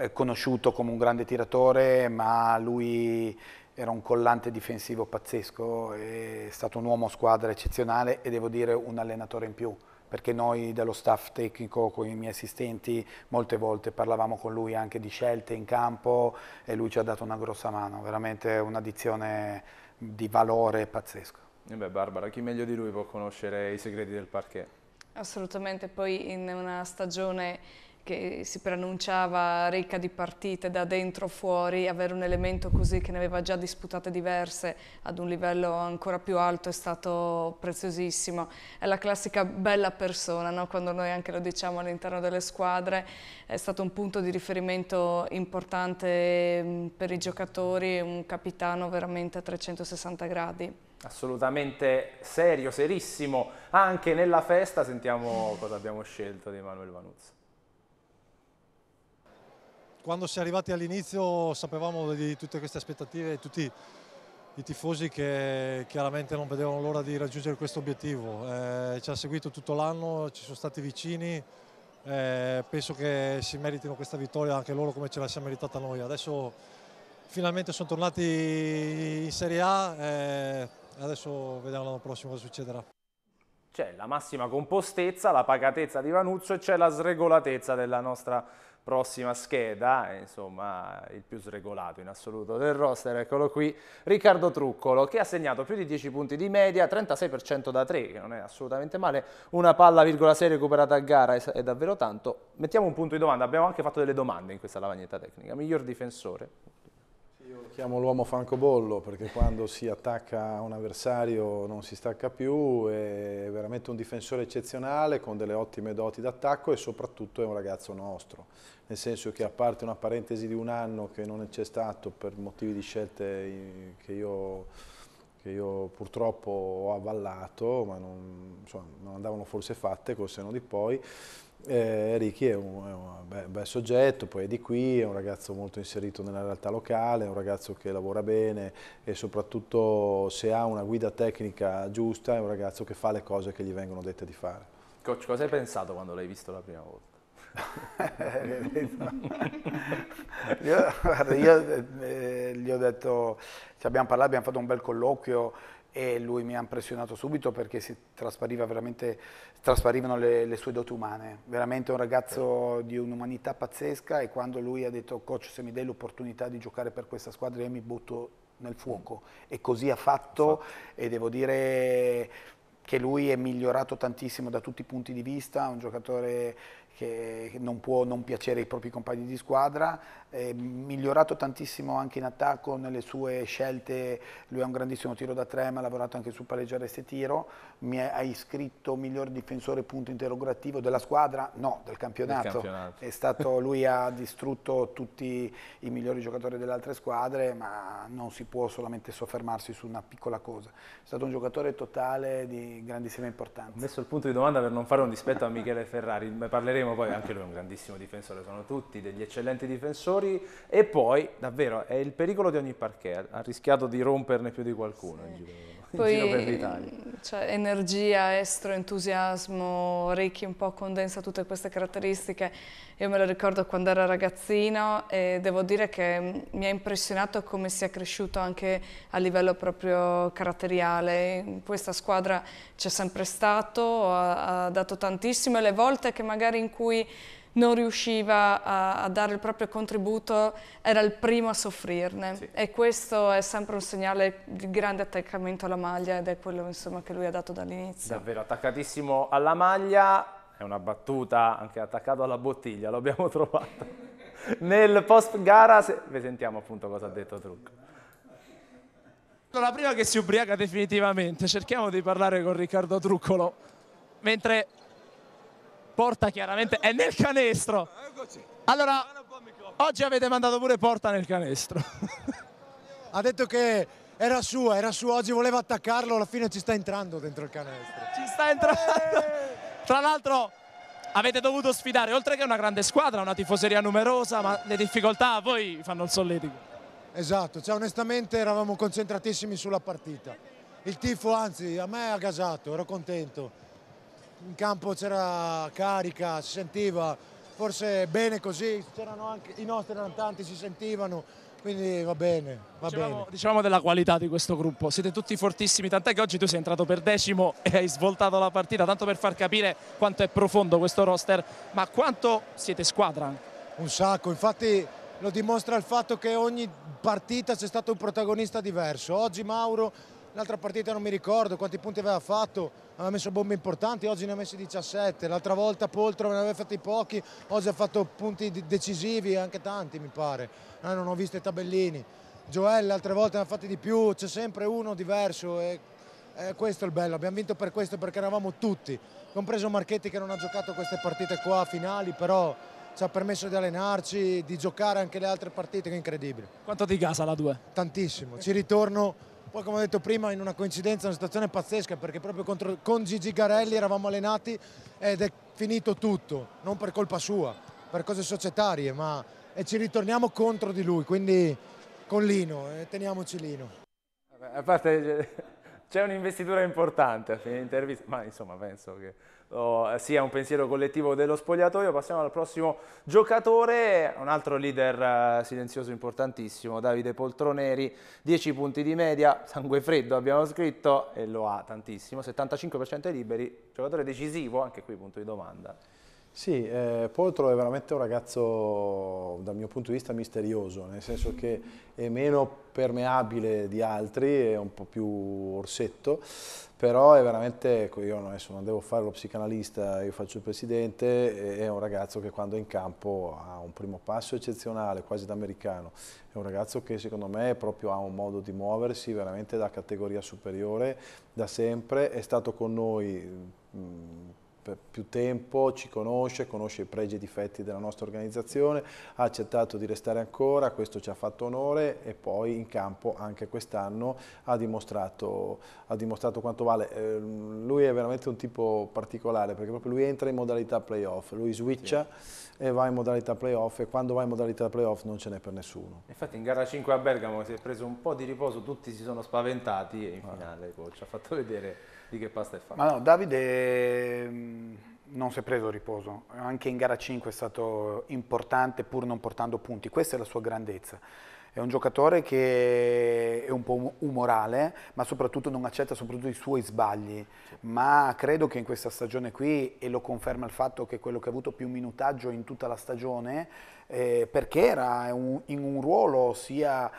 eh, conosciuto come un grande tiratore, ma lui era un collante difensivo pazzesco, è stato un uomo squadra eccezionale e devo dire un allenatore in più perché noi dello staff tecnico con i miei assistenti molte volte parlavamo con lui anche di scelte in campo e lui ci ha dato una grossa mano, veramente un'addizione di valore pazzesco. E beh Barbara, chi meglio di lui può conoscere i segreti del parquet? Assolutamente, poi in una stagione che si preannunciava ricca di partite da dentro fuori, avere un elemento così che ne aveva già disputate diverse ad un livello ancora più alto è stato preziosissimo. È la classica bella persona, no? quando noi anche lo diciamo all'interno delle squadre, è stato un punto di riferimento importante mm, per i giocatori, un capitano veramente a 360 gradi. Assolutamente serio, serissimo, anche nella festa sentiamo cosa abbiamo scelto di Emanuele Vanuzzo quando si è arrivati all'inizio sapevamo di tutte queste aspettative e tutti i tifosi che chiaramente non vedevano l'ora di raggiungere questo obiettivo. Eh, ci ha seguito tutto l'anno, ci sono stati vicini, eh, penso che si meritino questa vittoria anche loro come ce la siamo meritata noi. Adesso finalmente sono tornati in Serie A, eh, adesso vediamo l'anno prossimo cosa succederà. C'è la massima compostezza, la pacatezza di Vanuzzo e c'è la sregolatezza della nostra prossima scheda, insomma il più sregolato in assoluto del roster, eccolo qui, Riccardo Truccolo che ha segnato più di 10 punti di media, 36% da 3, che non è assolutamente male, una palla, virgola 6 recuperata a gara è, è davvero tanto. Mettiamo un punto di domanda, abbiamo anche fatto delle domande in questa lavagnetta tecnica, miglior difensore, chiamo l'uomo francobollo perché quando si attacca un avversario non si stacca più, è veramente un difensore eccezionale con delle ottime doti d'attacco e soprattutto è un ragazzo nostro, nel senso che a parte una parentesi di un anno che non c'è stato per motivi di scelte che io, che io purtroppo ho avvallato, ma non, insomma, non andavano forse fatte col seno di poi, eh, Ricky è un, è un bel, soggetto, poi è di qui, è un ragazzo molto inserito nella realtà locale, è un ragazzo che lavora bene e soprattutto se ha una guida tecnica giusta è un ragazzo che fa le cose che gli vengono dette di fare. Coach, cosa hai pensato quando l'hai visto la prima volta? io, guarda, io eh, eh, gli ho detto, ci abbiamo parlato, abbiamo fatto un bel colloquio, e lui mi ha impressionato subito perché si traspariva trasparivano le, le, sue doti umane, veramente un ragazzo di un'umanità pazzesca e quando lui ha detto coach se mi dai l'opportunità di giocare per questa squadra io mi butto nel fuoco e così ha fatto esatto. e devo dire che lui è migliorato tantissimo da tutti i punti di vista, un giocatore che non può non piacere ai propri compagni di squadra, è migliorato tantissimo anche in attacco nelle sue scelte, lui ha un grandissimo tiro da tre, ma ha lavorato anche sul pareggio reste tiro, mi ha iscritto miglior difensore punto interrogativo della squadra, no, del campionato, campionato. Stato, lui ha distrutto tutti i migliori giocatori delle altre squadre, ma non si può solamente soffermarsi su una piccola cosa, è stato un giocatore totale di grandissima importanza. Ho messo il punto di domanda per non fare un dispetto a Michele Ferrari, ne parleremo parleremo, poi anche lui è un grandissimo difensore, sono tutti degli eccellenti difensori e poi davvero è il pericolo di ogni parquet, ha rischiato di romperne più di qualcuno. Sì. Poi, in giro per l'Italia. Cioè, energia, estro, entusiasmo, Ricky un po' condensa tutte queste caratteristiche. Io me lo ricordo quando era ragazzino e devo dire che mi ha impressionato come sia cresciuto anche a livello proprio caratteriale. In questa squadra c'è sempre stato, ha, ha dato e le volte che magari in cui non riusciva a, a, dare il proprio contributo era il primo a soffrirne sì. e questo è sempre un segnale di grande attaccamento alla maglia ed è quello insomma, che lui ha dato dall'inizio. Davvero attaccatissimo alla maglia, è una battuta anche attaccato alla bottiglia, l'abbiamo trovato. Nel post gara, se... vi sentiamo appunto cosa ha detto Trucco. La prima che si ubriaca definitivamente, cerchiamo di parlare con Riccardo Truccolo mentre Porta chiaramente è nel canestro. Allora, oggi avete mandato pure Porta nel canestro. ha detto che era sua, era sua, oggi voleva attaccarlo, alla fine ci sta entrando dentro il canestro. Ci sta entrando. Tra l'altro avete dovuto sfidare, oltre che una grande squadra, una tifoseria numerosa, ma le difficoltà a voi fanno il solletico. Esatto, cioè onestamente eravamo concentratissimi sulla partita. Il tifo anzi a me ha gasato, ero contento in campo c'era carica, si sentiva forse bene così, c'erano anche i nostri cantanti, si sentivano, quindi va bene, va diciamo, bene. Diciamo della qualità di questo gruppo, siete tutti fortissimi, tant'è che oggi tu sei entrato per decimo e hai svoltato la partita, tanto per far capire quanto è profondo questo roster, ma quanto siete squadra? Un sacco, infatti lo dimostra il fatto che ogni partita c'è stato un protagonista diverso, oggi Mauro L'altra partita non mi ricordo quanti punti aveva fatto, aveva messo bombe importanti, oggi ne ha messi 17. L'altra volta Poltro ne aveva fatti pochi, oggi ha fatto punti decisivi, anche tanti mi pare. Eh, non ho visto i tabellini. Joel altre volte ne ha fatti di più, c'è sempre uno diverso e, e questo è il bello. Abbiamo vinto per questo perché eravamo tutti, compreso Marchetti che non ha giocato queste partite qua finali, però ci ha permesso di allenarci, di giocare anche le altre partite, che è incredibile. Quanto ti gasa la 2? Tantissimo, ci ritorno poi come ho detto prima in una coincidenza, una situazione pazzesca perché proprio contro, con Gigi Garelli eravamo allenati ed è finito tutto, non per colpa sua, per cose societarie, ma e ci ritorniamo contro di lui, quindi con Lino, e eh, teniamoci Lino. a parte c'è un'investitura importante a fine intervista, ma insomma penso che oh, sia un pensiero collettivo dello spogliatoio. Passiamo al prossimo giocatore, un altro leader eh, silenzioso importantissimo, Davide Poltroneri, 10 punti di media, sangue freddo abbiamo scritto e lo ha tantissimo, 75% liberi, giocatore decisivo, anche qui punto di domanda. Sì, eh, Poltro è veramente un ragazzo dal mio punto di vista misterioso, nel senso che è meno permeabile di altri, è un po' più orsetto, però è veramente, io adesso non devo fare lo psicanalista, io faccio il presidente, è un ragazzo che quando è in campo ha un primo passo eccezionale, quasi da americano, è un ragazzo che secondo me proprio ha un modo di muoversi veramente da categoria superiore, da sempre, è stato con noi... Mh, per più tempo, ci conosce, conosce i pregi e i difetti della nostra organizzazione, ha accettato di restare ancora, questo ci ha fatto onore e poi in campo anche quest'anno ha dimostrato, ha dimostrato quanto vale. Eh, lui è veramente un tipo particolare perché proprio lui entra in modalità playoff, lui switcha sì. e va in modalità playoff e quando va in modalità playoff non ce n'è per nessuno. Infatti in gara 5 a Bergamo si è preso un po' di riposo, tutti si sono spaventati e in finale ah. Boh, coach ha fatto vedere di che pasta è fatta? Ma no, Davide ehm, non si è preso riposo, anche in gara 5 è stato importante pur non portando punti, questa è la sua grandezza. È un giocatore che è un po' umorale, ma soprattutto non accetta soprattutto i suoi sbagli. Ma credo che in questa stagione qui, e lo conferma il fatto che è quello che ha avuto più minutaggio in tutta la stagione, eh, perché era un, in un ruolo sia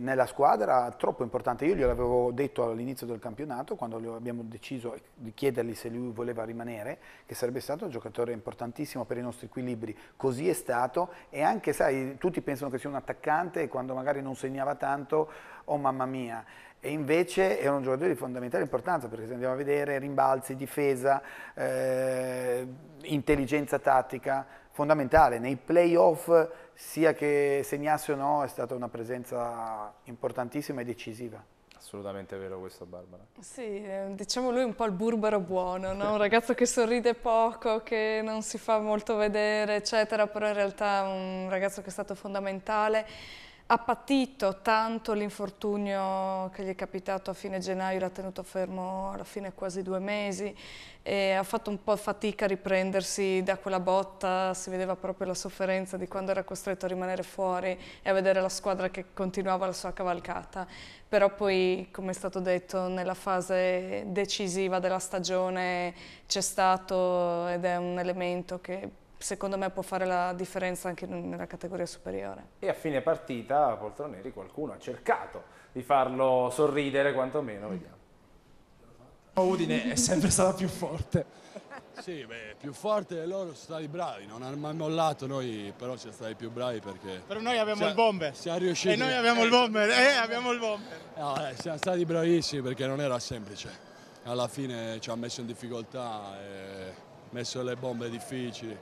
nella squadra troppo importante. Io gliel'avevo detto all'inizio del campionato, quando abbiamo deciso di chiedergli se lui voleva rimanere, che sarebbe stato un giocatore importantissimo per i nostri equilibri. Così è stato e anche, sai, tutti pensano che sia un attaccante e quando magari non segnava tanto, oh mamma mia. E invece era un giocatore di fondamentale importanza perché se andiamo a vedere rimbalzi, difesa, eh, intelligenza tattica, fondamentale. Nei playoff sia che segnasse o no, è stata una presenza importantissima e decisiva. Assolutamente vero questo Barbara. Sì, eh, diciamo lui è un po' il burbero buono, no? un ragazzo che sorride poco, che non si fa molto vedere, eccetera, però in realtà è un ragazzo che è stato fondamentale ha patito tanto l'infortunio che gli è capitato a fine gennaio, l'ha tenuto fermo alla fine quasi due mesi e ha fatto un po' fatica a riprendersi da quella botta, si vedeva proprio la sofferenza di quando era costretto a rimanere fuori e a vedere la squadra che continuava la sua cavalcata. Però poi, come è stato detto, nella fase decisiva della stagione c'è stato ed è un elemento che secondo me può fare la differenza anche nella categoria superiore. E a fine partita Poltroneri qualcuno ha cercato di farlo sorridere quantomeno, vediamo. Udine è sempre stata più forte. Sì, beh, più forte loro sono stati bravi, non hanno mai mollato, noi però siamo stati più bravi perché... Però noi abbiamo siamo, il bomber. Siamo riusciti... E noi abbiamo eh, il bomber, eh, abbiamo il bomber. No, eh, siamo stati bravissimi perché non era semplice. Alla fine ci ha messo in difficoltà, eh, messo le bombe difficili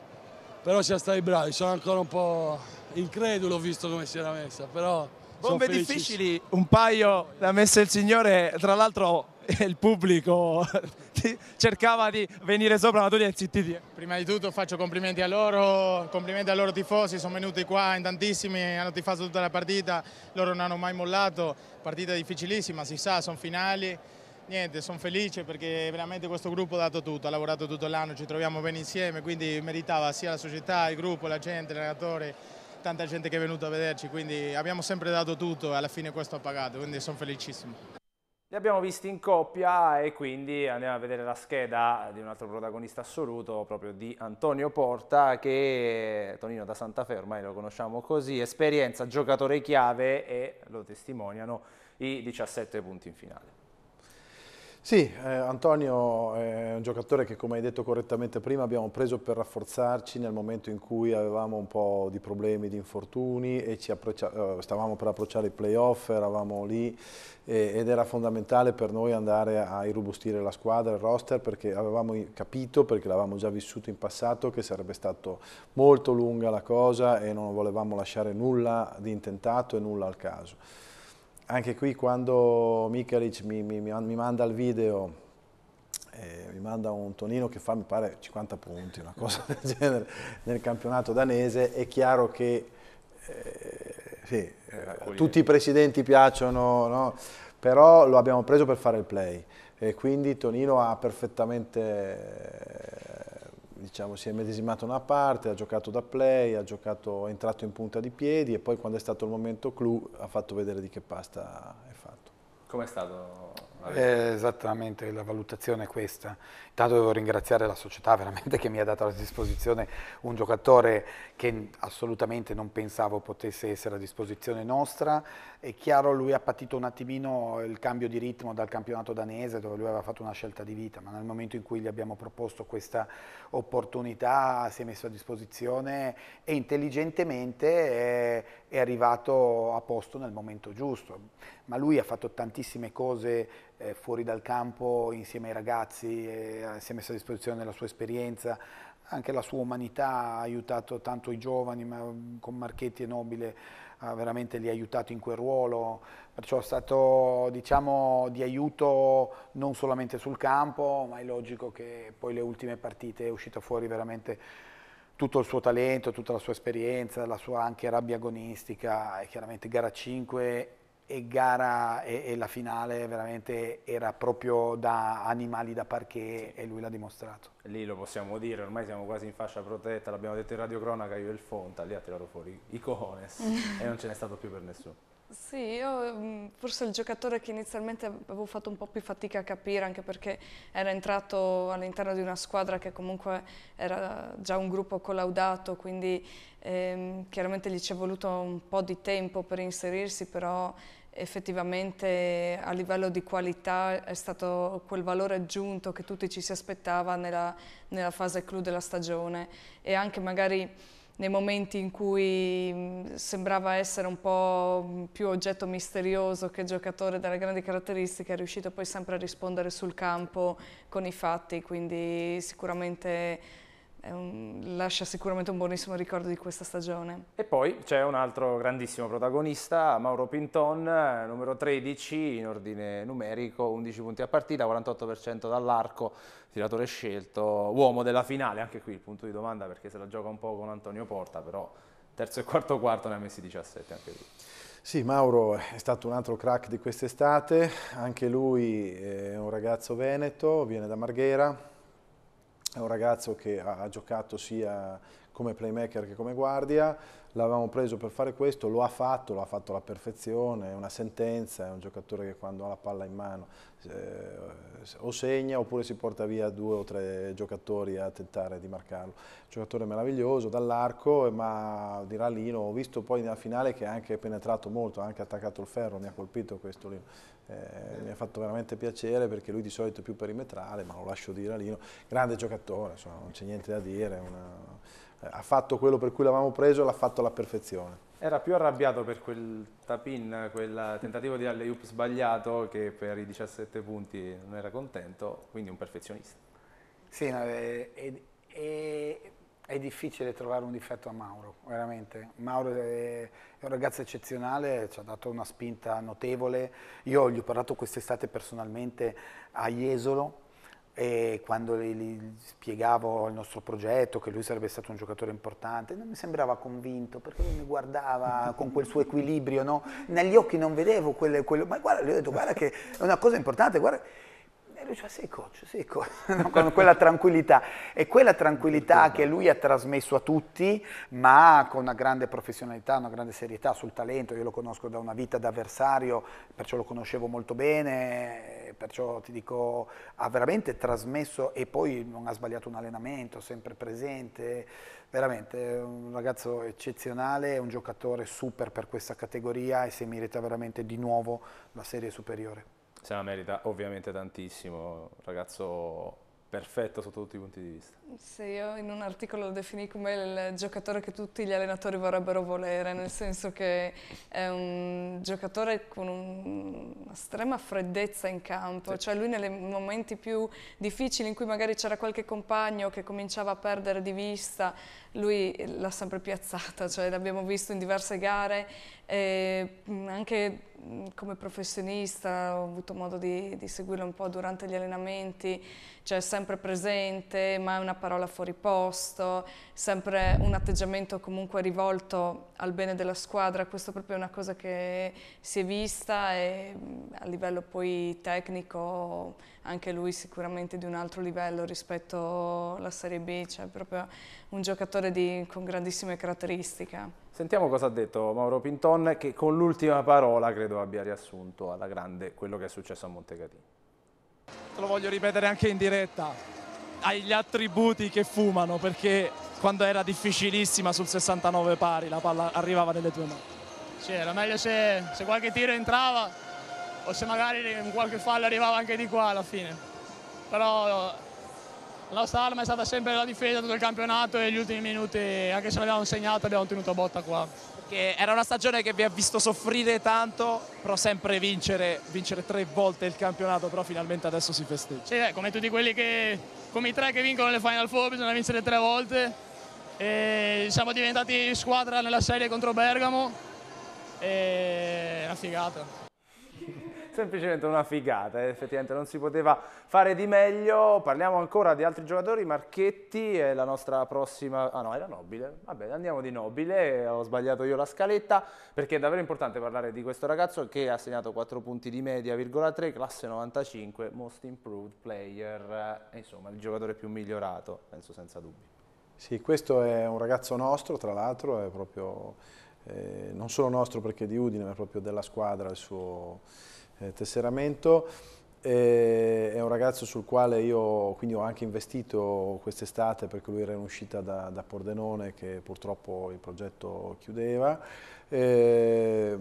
però siamo stati bravi, sono ancora un po' incredulo visto come si era messa, però... Bombe difficili, un paio l'ha messa il signore, tra l'altro il pubblico cercava di venire sopra ma tu li hai zittiti. Prima di tutto faccio complimenti a loro, complimenti ai loro tifosi, sono venuti qua in tantissimi, hanno tifato tutta la partita, loro non hanno mai mollato, partita difficilissima, si sa, sono finali, Niente, sono felice perché veramente questo gruppo ha dato tutto, ha lavorato tutto l'anno, ci troviamo bene insieme, quindi meritava sia la società, il gruppo, la gente, l'allenatore, tanta gente che è venuta a vederci, quindi abbiamo sempre dato tutto e alla fine questo ha pagato, quindi sono felicissimo. Li abbiamo visti in coppia e quindi andiamo a vedere la scheda di un altro protagonista assoluto, proprio di Antonio Porta, che Tonino da Santa Fe, ormai lo conosciamo così, esperienza, giocatore chiave e lo testimoniano i 17 punti in finale. Sì, eh, Antonio è un giocatore che come hai detto correttamente prima abbiamo preso per rafforzarci nel momento in cui avevamo un po' di problemi di infortuni e eh, stavamo per approcciare i playoff, eravamo lì e, ed era fondamentale per noi andare a irrobustire la squadra, il roster perché avevamo capito, perché l'avevamo già vissuto in passato che sarebbe stata molto lunga la cosa e non volevamo lasciare nulla di intentato e nulla al caso anche qui quando Mikalic mi, mi, mi manda il video eh, mi manda un Tonino che fa mi pare 50 punti, una cosa del genere, nel campionato danese, è chiaro che eh, sì, eh, tutti i presidenti piacciono, no? però lo abbiamo preso per fare il play e quindi Tonino ha perfettamente diciamo, si è medesimato una parte, ha giocato da play, ha giocato, è entrato in punta di piedi e poi quando è stato il momento clou ha fatto vedere di che pasta è fatto. Com'è stato? Eh, esattamente, la valutazione è questa. Intanto devo ringraziare la società veramente che mi ha dato a disposizione un giocatore che assolutamente non pensavo potesse essere a disposizione nostra. È chiaro, lui ha patito un attimino il cambio di ritmo dal campionato danese dove lui aveva fatto una scelta di vita, ma nel momento in cui gli abbiamo proposto questa opportunità si è messo a disposizione e intelligentemente è, è arrivato a posto nel momento giusto. Ma lui ha fatto tantissime cose eh, fuori dal campo insieme ai ragazzi, eh, si è messa a disposizione la sua esperienza, anche la sua umanità ha aiutato tanto i giovani, ma mm, con Marchetti e Nobile eh, veramente li ha aiutati in quel ruolo, perciò è stato diciamo, di aiuto non solamente sul campo, ma è logico che poi le ultime partite è uscito fuori veramente tutto il suo talento, tutta la sua esperienza, la sua anche rabbia agonistica e chiaramente gara 5 e, gara, e, e la finale veramente era proprio da animali da parquet sì. e lui l'ha dimostrato. Lì lo possiamo dire, ormai siamo quasi in fascia protetta, l'abbiamo detto in radio cronaca, io e il Fonta, lì ha tirato fuori i cojones e non ce n'è stato più per nessuno. Sì, io mm, forse il giocatore che inizialmente avevo fatto un po' più fatica a capire, anche perché era entrato all'interno di una squadra che comunque era già un gruppo collaudato, quindi ehm, chiaramente gli ci è voluto un po' di tempo per inserirsi, però effettivamente a livello di qualità è stato quel valore aggiunto che tutti ci si aspettava nella, nella fase clou della stagione e anche magari nei momenti in cui mm, sembrava essere un po' più oggetto misterioso che giocatore dalle grandi caratteristiche, è riuscito poi sempre a rispondere sul campo con i fatti, quindi sicuramente un, lascia sicuramente un buonissimo ricordo di questa stagione. E poi c'è un altro grandissimo protagonista, Mauro Pinton, eh, numero 13 in ordine numerico, 11 punti a partita, 48% dall'arco, tiratore scelto, uomo della finale, anche qui il punto di domanda perché se la gioca un po' con Antonio Porta, però terzo e quarto quarto ne ha messi 17 anche lui. Sì, Mauro è stato un altro crack di quest'estate, anche lui è un ragazzo veneto, viene da Marghera, è un ragazzo che ha giocato sia come playmaker che come guardia, l'avevamo preso per fare questo, lo ha fatto, lo ha fatto alla perfezione, è una sentenza, è un giocatore che quando ha la palla in mano eh, o segna oppure si porta via due o tre giocatori a tentare di marcarlo. Giocatore meraviglioso dall'arco, ma di Ralino ho visto poi nella finale che ha anche penetrato molto, ha anche attaccato il ferro, mi ha colpito questo lino eh, mi ha fatto veramente piacere perché lui di solito è più perimetrale, ma lo lascio dire a Lino, grande giocatore, insomma, non c'è niente da dire, una, eh, ha fatto quello per cui l'avevamo preso, e l'ha fatto alla perfezione. Era più arrabbiato per quel tapin, quel tentativo di alley sbagliato che per i 17 punti non era contento, quindi un perfezionista. Sì, ma è, eh, e, e è difficile trovare un difetto a Mauro, veramente. Mauro è un ragazzo eccezionale, ci ha dato una spinta notevole. Io gli ho parlato quest'estate personalmente a Jesolo e quando gli, spiegavo il nostro progetto, che lui sarebbe stato un giocatore importante, non mi sembrava convinto perché lui mi guardava con quel suo equilibrio, no? negli occhi non vedevo quello, quello, ma guarda, gli ho detto guarda che è una cosa importante, guarda lui diceva, sei coach, sei coach, con quella tranquillità. E quella tranquillità che lui ha trasmesso a tutti, ma con una grande professionalità, una grande serietà sul talento. Io lo conosco da una vita d'avversario, perciò lo conoscevo molto bene, perciò ti dico, ha veramente trasmesso e poi non ha sbagliato un allenamento, sempre presente. Veramente un ragazzo eccezionale, un giocatore super per questa categoria e si merita veramente di nuovo la serie superiore se la merita ovviamente tantissimo, ragazzo perfetto sotto tutti i punti di vista. Se io in un articolo lo definì come il giocatore che tutti gli allenatori vorrebbero volere, nel senso che è un giocatore con un'estrema freddezza in campo, sì. cioè lui nei momenti più difficili in cui magari c'era qualche compagno che cominciava a perdere di vista, lui l'ha sempre piazzata, cioè l'abbiamo visto in diverse gare, e mm, anche mm, come professionista ho avuto modo di, di seguirlo un po' durante gli allenamenti, cioè è sempre presente, ma è una una parola fuori posto, sempre un atteggiamento comunque rivolto al bene della squadra, questo proprio una cosa che si è vista e mm, a livello poi tecnico anche lui sicuramente di un altro livello rispetto alla Serie B, cioè proprio un giocatore di, con grandissime caratteristiche. Sentiamo cosa ha detto Mauro Pinton che con l'ultima parola credo abbia riassunto alla grande quello che è successo a Montecatini. Te lo voglio ripetere anche in diretta agli attributi che fumano perché quando era difficilissima sul 69 pari la palla arrivava nelle tue mani. Sì, era meglio se, se qualche tiro entrava o se magari qualche fallo arrivava anche di qua alla fine. Però la nostra arma è stata sempre la difesa tutto il campionato e gli ultimi minuti, anche se non abbiamo segnato, abbiamo tenuto botta qua che era una stagione che vi ha visto soffrire tanto, però sempre vincere, vincere tre volte il campionato, però finalmente adesso si festeggia. Sì, come tutti quelli che, come i tre che vincono le Final Four, bisogna vincere tre volte. E siamo diventati squadra nella serie contro Bergamo, è una figata semplicemente una figata, eh, effettivamente non si poteva fare di meglio. Parliamo ancora di altri giocatori, Marchetti è la nostra prossima... Ah no, era Nobile, vabbè andiamo di Nobile, ho sbagliato io la scaletta, perché è davvero importante parlare di questo ragazzo che ha segnato 4 punti di media, 3, classe 95, most improved player, eh, insomma il giocatore più migliorato, penso senza dubbi. Sì, questo è un ragazzo nostro, tra l'altro, è proprio... Eh, non solo nostro perché di Udine, ma proprio della squadra, il suo, eh, tesseramento eh, è un ragazzo sul quale io quindi ho anche investito quest'estate perché lui era in uscita da, da Pordenone che purtroppo il progetto chiudeva. Eh,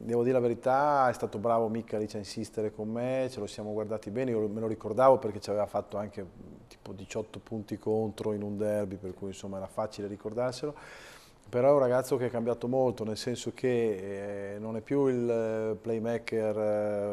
devo dire la verità, è stato bravo mica lì a insistere con me, ce lo siamo guardati bene, io me lo ricordavo perché ci aveva fatto anche tipo 18 punti contro in un derby, per cui insomma era facile ricordarselo però è un ragazzo che è cambiato molto, nel senso che eh, non è più il eh, playmaker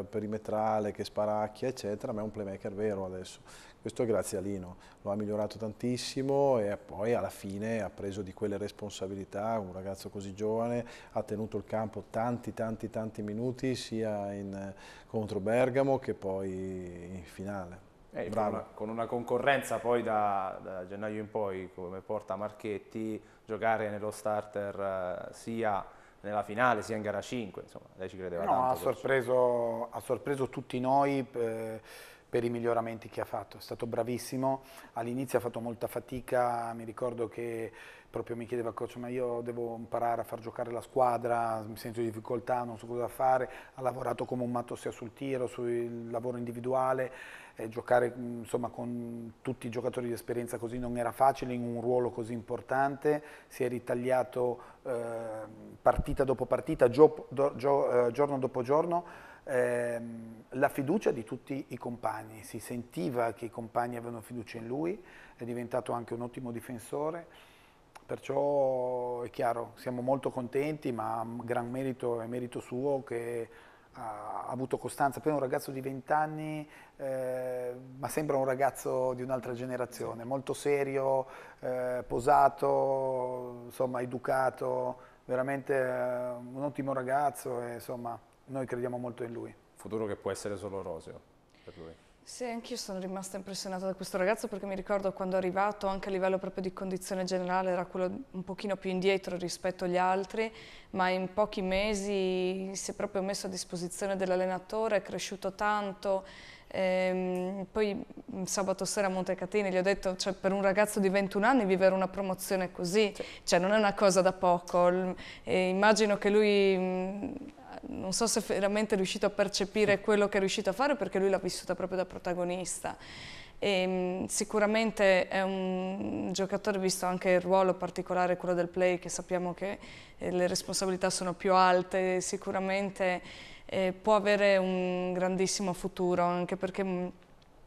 eh, perimetrale che sparacchia, eccetera, ma è un playmaker vero adesso. Questo è grazie a Lino, lo ha migliorato tantissimo e poi alla fine ha preso di quelle responsabilità, un ragazzo così giovane, ha tenuto il campo tanti tanti tanti minuti sia in, contro Bergamo che poi in finale. Eh, con, una, con, una, concorrenza poi da, da, gennaio in poi come porta Marchetti, giocare nello starter eh, sia nella finale sia in gara 5, insomma lei ci credeva no, tanto. Ha sorpreso, ha sorpreso tutti noi eh, per i miglioramenti che ha fatto, è stato bravissimo, all'inizio ha fatto molta fatica, mi ricordo che proprio mi chiedeva coach ma io devo imparare a far giocare la squadra, mi sento di difficoltà, non so cosa fare, ha lavorato come un matto sia sul tiro, sul lavoro individuale eh, giocare mm, insomma, con tutti i giocatori di esperienza così non era facile in un ruolo così importante, si è ritagliato eh, partita dopo partita, gio, do, gio, eh, giorno dopo giorno, ehm, la fiducia di tutti i compagni, si sentiva che i compagni avevano fiducia in lui, è diventato anche un ottimo difensore, perciò è chiaro, siamo molto contenti, ma gran merito è merito suo che ha avuto costanza, poi è un ragazzo di 20 anni, eh, ma sembra un ragazzo di un'altra generazione, molto serio, eh, posato, insomma, educato, veramente eh, un ottimo ragazzo e insomma, noi crediamo molto in lui. Futuro che può essere solo roseo per lui. Sì, anch'io sono rimasta impressionata da questo ragazzo perché mi ricordo quando è arrivato, anche a livello proprio di condizione generale, era quello un pochino più indietro rispetto agli altri, ma in pochi mesi si è proprio messo a disposizione dell'allenatore, è cresciuto tanto. Ehm, poi sabato sera a Montecatini gli ho detto, cioè, per un ragazzo di 21 anni vivere una promozione così, cioè, non è una cosa da poco. E immagino che lui mm, non so se veramente è riuscito a percepire quello che è riuscito a fare perché lui l'ha vissuta proprio da protagonista. E, ehm, sicuramente è un giocatore, visto anche il ruolo particolare, quello del play, che sappiamo che eh, le responsabilità sono più alte, sicuramente eh, può avere un grandissimo futuro, anche perché mm,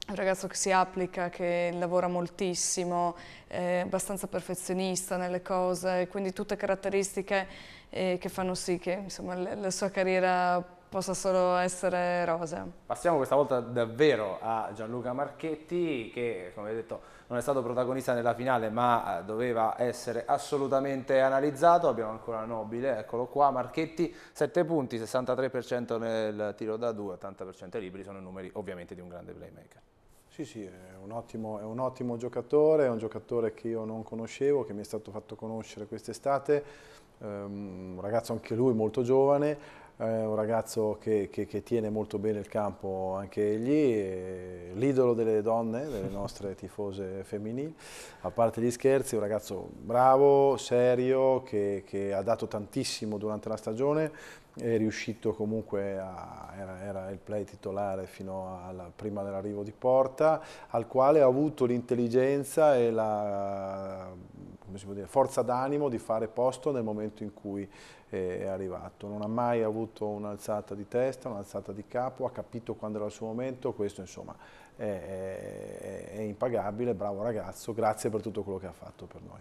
un ragazzo che si applica, che lavora moltissimo, è abbastanza perfezionista nelle cose, quindi tutte caratteristiche eh, che fanno sì che insomma, la sua carriera possa solo essere rosea. Passiamo questa volta davvero a Gianluca Marchetti che, come hai detto, non è stato protagonista nella finale ma eh, doveva essere assolutamente analizzato. Abbiamo ancora Nobile, eccolo qua, Marchetti, 7 punti, 63% nel tiro da 2, 80% libri, sono numeri ovviamente di un grande playmaker. Sì, sì, è un, ottimo, è un, ottimo, giocatore, è un giocatore che io non conoscevo, che mi è stato fatto conoscere quest'estate, um, un ragazzo anche lui molto giovane, eh, un ragazzo che, che, che, tiene molto bene il campo anche egli, eh, l'idolo delle donne, delle nostre tifose femminili, a parte gli scherzi, un ragazzo bravo, serio, che, che ha dato tantissimo durante la stagione, è riuscito comunque a, era, era, il play titolare fino alla, prima dell'arrivo di Porta, al quale ha avuto l'intelligenza e la dire, forza d'animo di fare posto nel momento in cui è arrivato. Non ha mai avuto un'alzata di testa, un'alzata di capo, ha capito quando era il suo momento, questo insomma è, è, è impagabile, bravo ragazzo, grazie per tutto quello che ha fatto per noi.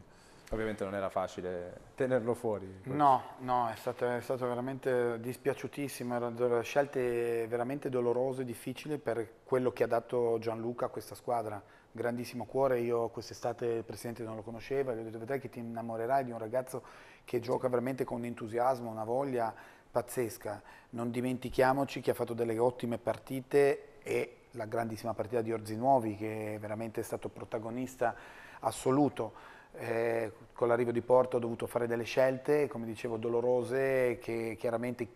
Ovviamente non era facile tenerlo fuori. No, no, è stato, è stato veramente dispiaciutissimo, erano scelte veramente dolorose, difficili per quello che ha dato Gianluca a questa squadra. Grandissimo cuore, io quest'estate il presidente non lo conosceva, gli ho detto vedrai che ti innamorerai di un ragazzo che gioca veramente con entusiasmo, una voglia pazzesca. Non dimentichiamoci che ha fatto delle ottime partite e la grandissima partita di Orzi Nuovi che è veramente stato protagonista assoluto. Eh, con l'arrivo di Porto ho dovuto fare delle scelte, come dicevo, dolorose che chiaramente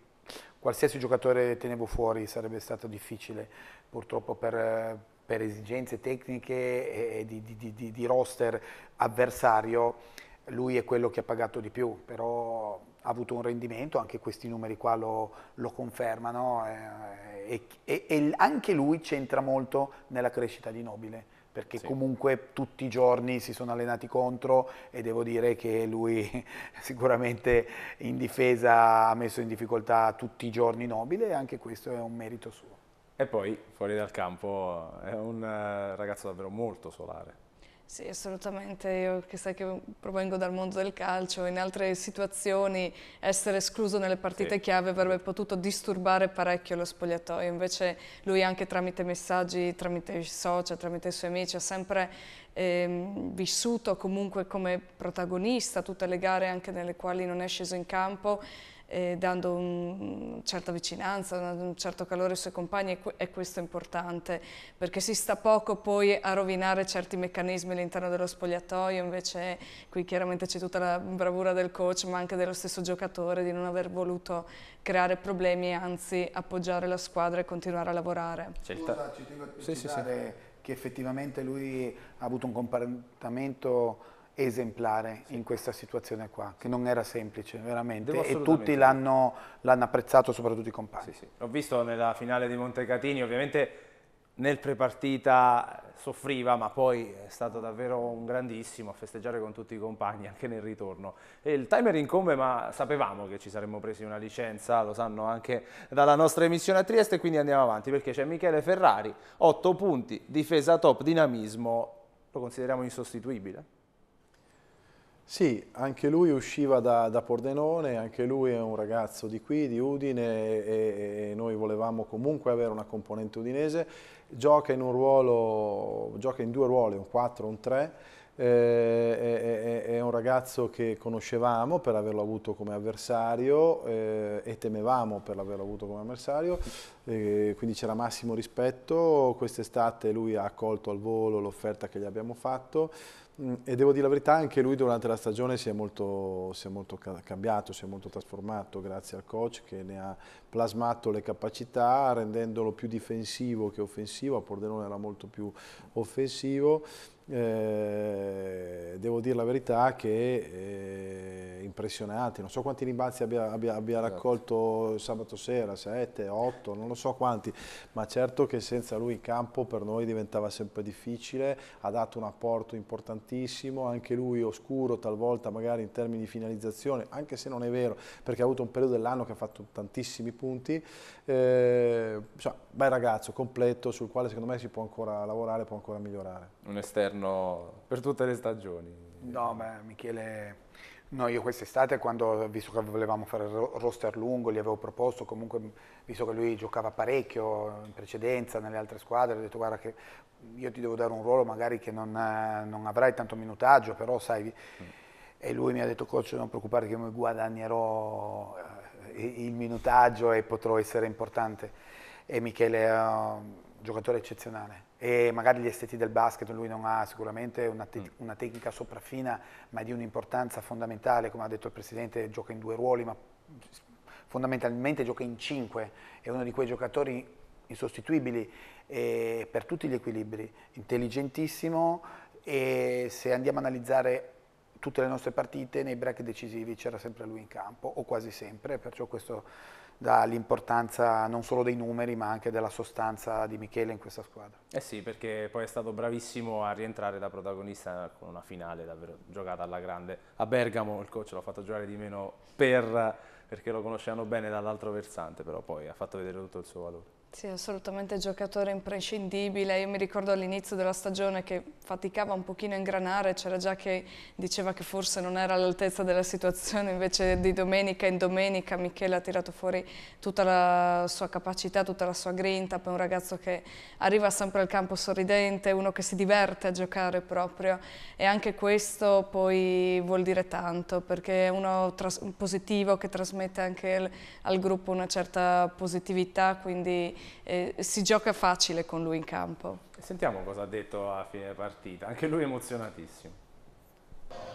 qualsiasi giocatore tenevo fuori sarebbe stato difficile purtroppo per, per esigenze tecniche e di, di, di, di roster avversario lui è quello che ha pagato di più, però ha avuto un rendimento, anche questi numeri qua lo, lo confermano eh, e, e, anche lui c'entra molto nella crescita di Nobile, perché sì. comunque tutti i giorni si sono allenati contro e devo dire che lui sicuramente in difesa ha messo in difficoltà tutti i giorni Nobile e anche questo è un merito suo. E poi fuori dal campo è un eh, ragazzo davvero molto solare. Sì, assolutamente. Io che sai che provengo dal mondo del calcio, in altre situazioni essere escluso nelle partite sì. chiave avrebbe potuto disturbare parecchio lo spogliatoio. Invece lui anche tramite messaggi, tramite i social, tramite i suoi amici ha sempre ehm, vissuto comunque come protagonista tutte le gare anche nelle quali non è sceso in campo eh, dando una certa vicinanza, un certo calore ai suoi compagni e questo è importante perché si sta poco poi a rovinare certi meccanismi all'interno dello spogliatoio, invece qui chiaramente c'è tutta la bravura del coach ma anche dello stesso giocatore di non aver voluto creare problemi e anzi appoggiare la squadra e continuare a lavorare. Certo. Scusa, ci tengo a sì, sì, sì. che effettivamente lui ha avuto un comportamento esemplare sì. in questa situazione qua, che non era semplice veramente e tutti l'hanno apprezzato, soprattutto i compagni. Sì, sì. L'ho visto nella finale di Montecatini, ovviamente nel prepartita soffriva, ma poi è stato davvero un grandissimo a festeggiare con tutti i compagni anche nel ritorno. E il timer incombe, ma sapevamo che ci saremmo presi una licenza, lo sanno anche dalla nostra emissione a Trieste, quindi andiamo avanti perché c'è Michele Ferrari, 8 punti, difesa top, dinamismo, lo consideriamo insostituibile? Sì, anche lui usciva da, da, Pordenone, anche lui è un ragazzo di qui, di Udine e, e noi volevamo comunque avere una componente udinese. Gioca in, ruolo, gioca in due ruoli, un 4 e un 3. Eh, è, è, un ragazzo che conoscevamo per averlo avuto come avversario eh, e temevamo per averlo avuto come avversario, eh, quindi c'era massimo rispetto. Quest'estate lui ha accolto al volo l'offerta che gli abbiamo fatto Mm, e devo dire la verità, anche lui durante la stagione si è, molto, si è molto cambiato, si è molto trasformato grazie al coach che ne ha plasmato le capacità rendendolo più difensivo che offensivo, a Pordenone era molto più offensivo eh, devo dire la verità che eh, impressionanti, non so quanti rimbalzi abbia, abbia, abbia certo. raccolto sabato sera, 7, 8, non lo so quanti, ma certo che senza lui in campo per noi diventava sempre difficile, ha dato un apporto importantissimo, anche lui oscuro talvolta magari in termini di finalizzazione, anche se non è vero, perché ha avuto un periodo dell'anno che ha fatto tantissimi punti, eh, insomma, bel ragazzo, completo, sul quale secondo me si può ancora lavorare, può ancora migliorare. Un esterno eterno per tutte le stagioni. No, beh, Michele, no, io quest'estate, quando, visto che volevamo fare il roster lungo, gli avevo proposto, comunque, visto che lui giocava parecchio in precedenza nelle altre squadre, ho detto guarda che io ti devo dare un ruolo magari che non, non avrai tanto minutaggio, però sai... E lui mi ha detto, coach, non preoccupare che mi guadagnerò eh, il minutaggio e potrò essere importante. E Michele è un giocatore eccezionale e magari gli esteti del basket, lui non ha sicuramente una, te mm. una tecnica sopraffina ma è di un'importanza fondamentale, come ha detto il Presidente gioca in due ruoli ma fondamentalmente gioca in cinque, è uno di quei giocatori insostituibili eh, per tutti gli equilibri, intelligentissimo e se andiamo ad analizzare tutte le nostre partite nei break decisivi c'era sempre lui in campo o quasi sempre, perciò questo dall'importanza non solo dei numeri ma anche della sostanza di Michele in questa squadra. Eh sì, perché poi è stato bravissimo a rientrare da protagonista con una finale davvero giocata alla grande. A Bergamo il coach l'ha fatto giocare di meno per, perché lo conoscevano bene dall'altro versante, però poi ha fatto vedere tutto il suo valore. Sì, assolutamente giocatore imprescindibile. Io mi ricordo all'inizio della stagione che faticava un pochino a ingranare, c'era già che diceva che forse non era all'altezza della situazione, invece di domenica in domenica Michele ha tirato fuori tutta la sua capacità, tutta la sua grinta, poi un ragazzo che arriva sempre al campo sorridente, uno che si diverte a giocare proprio e anche questo poi vuol dire tanto perché è uno positivo che trasmette anche al, al gruppo una certa positività, quindi eh, si gioca facile con lui in campo. Sentiamo cosa ha detto a fine partita, anche lui emozionatissimo.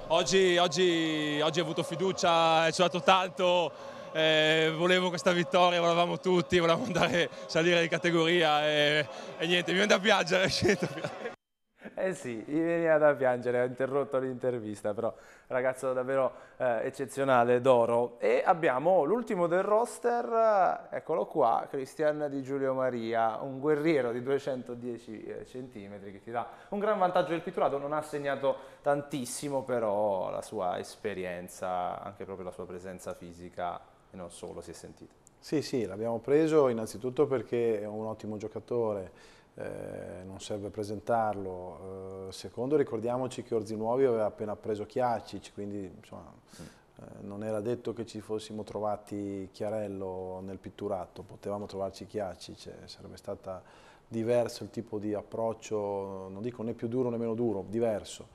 Oggi, oggi, oggi ho avuto fiducia, ci ho dato tanto, eh, volevo questa vittoria, volevamo tutti, volevamo andare a salire di categoria e, e niente, mi viene da piangere. Eh sì, mi veniva da piangere, ho interrotto l'intervista, però ragazzo davvero eh, eccezionale, d'oro. E abbiamo l'ultimo del roster, eh, eccolo qua, Cristian Di Giulio Maria, un guerriero di 210 eh, centimetri che ti dà un gran vantaggio del pitturato, non ha segnato tantissimo, però la sua esperienza, anche proprio la sua presenza fisica e non solo si è sentita. Sì, sì, l'abbiamo preso innanzitutto perché è un ottimo giocatore, eh, non serve presentarlo. Eh, secondo, ricordiamoci che Orzinuovi aveva appena preso Chiaccic, quindi insomma, sì. eh, non era detto che ci fossimo trovati Chiarello nel pitturato, potevamo trovarci Chiaccic, cioè, sarebbe stato diverso il tipo di approccio, non dico né più duro né meno duro, diverso.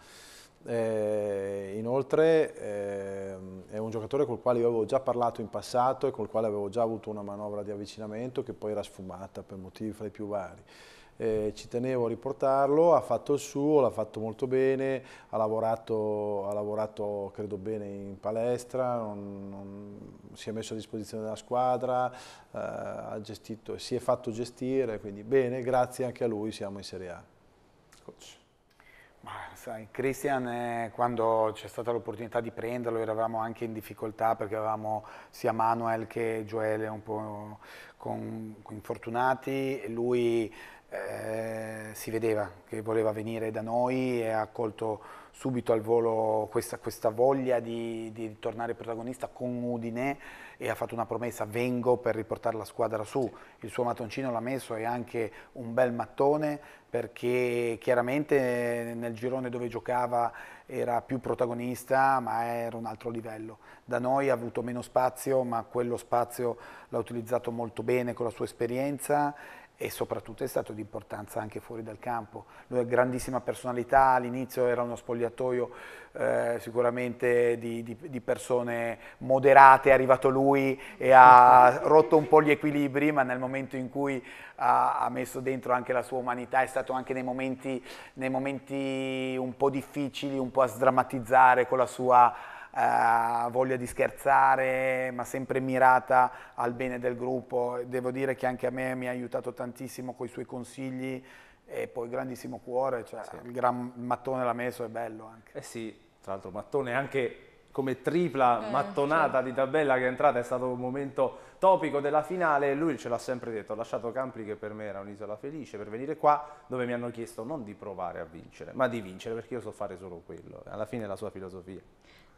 Eh, inoltre eh, è un giocatore col quale io avevo già parlato in passato e col quale avevo già avuto una manovra di avvicinamento che poi era sfumata per motivi fra i più vari eh, ci tenevo a riportarlo, ha fatto il suo, l'ha fatto molto bene, ha lavorato, ha lavorato credo bene in palestra, non, non, si è messo a disposizione della squadra, eh, gestito, si è fatto gestire, quindi bene, grazie anche a lui siamo in Serie A. Coach. Ma sai, Christian, eh, quando c'è stata l'opportunità di prenderlo, eravamo anche in difficoltà perché avevamo sia Manuel che Joele un po' con, con infortunati. Lui eh, si vedeva che voleva venire da noi e ha colto subito al volo questa, questa voglia di, di, tornare protagonista con Udine e ha fatto una promessa, vengo per riportare la squadra su, il suo mattoncino l'ha messo e anche un bel mattone perché chiaramente nel girone dove giocava era più protagonista ma era un altro livello, da noi ha avuto meno spazio ma quello spazio l'ha utilizzato molto bene con la sua esperienza e soprattutto è stato di importanza anche fuori dal campo. Lui è grandissima personalità, all'inizio era uno spogliatoio eh, sicuramente di, di, di, persone moderate, è arrivato lui e ha rotto un po' gli equilibri, ma nel momento in cui ha, ha messo dentro anche la sua umanità è stato anche nei momenti, nei momenti un po' difficili, un po' a sdrammatizzare con la sua eh, voglia di scherzare, ma sempre mirata al bene del gruppo. Devo dire che anche a me mi ha aiutato tantissimo con i suoi consigli e poi grandissimo cuore, cioè sì. il gran mattone l'ha messo, è bello anche. Eh sì, tra l'altro mattone anche come tripla eh, mattonata di tabella che è entrata è stato un momento topico della finale lui ce l'ha sempre detto ho lasciato Campli che per me era un'isola felice per venire qua dove mi hanno chiesto non di provare a vincere ma di vincere perché io so fare solo quello alla fine è la sua filosofia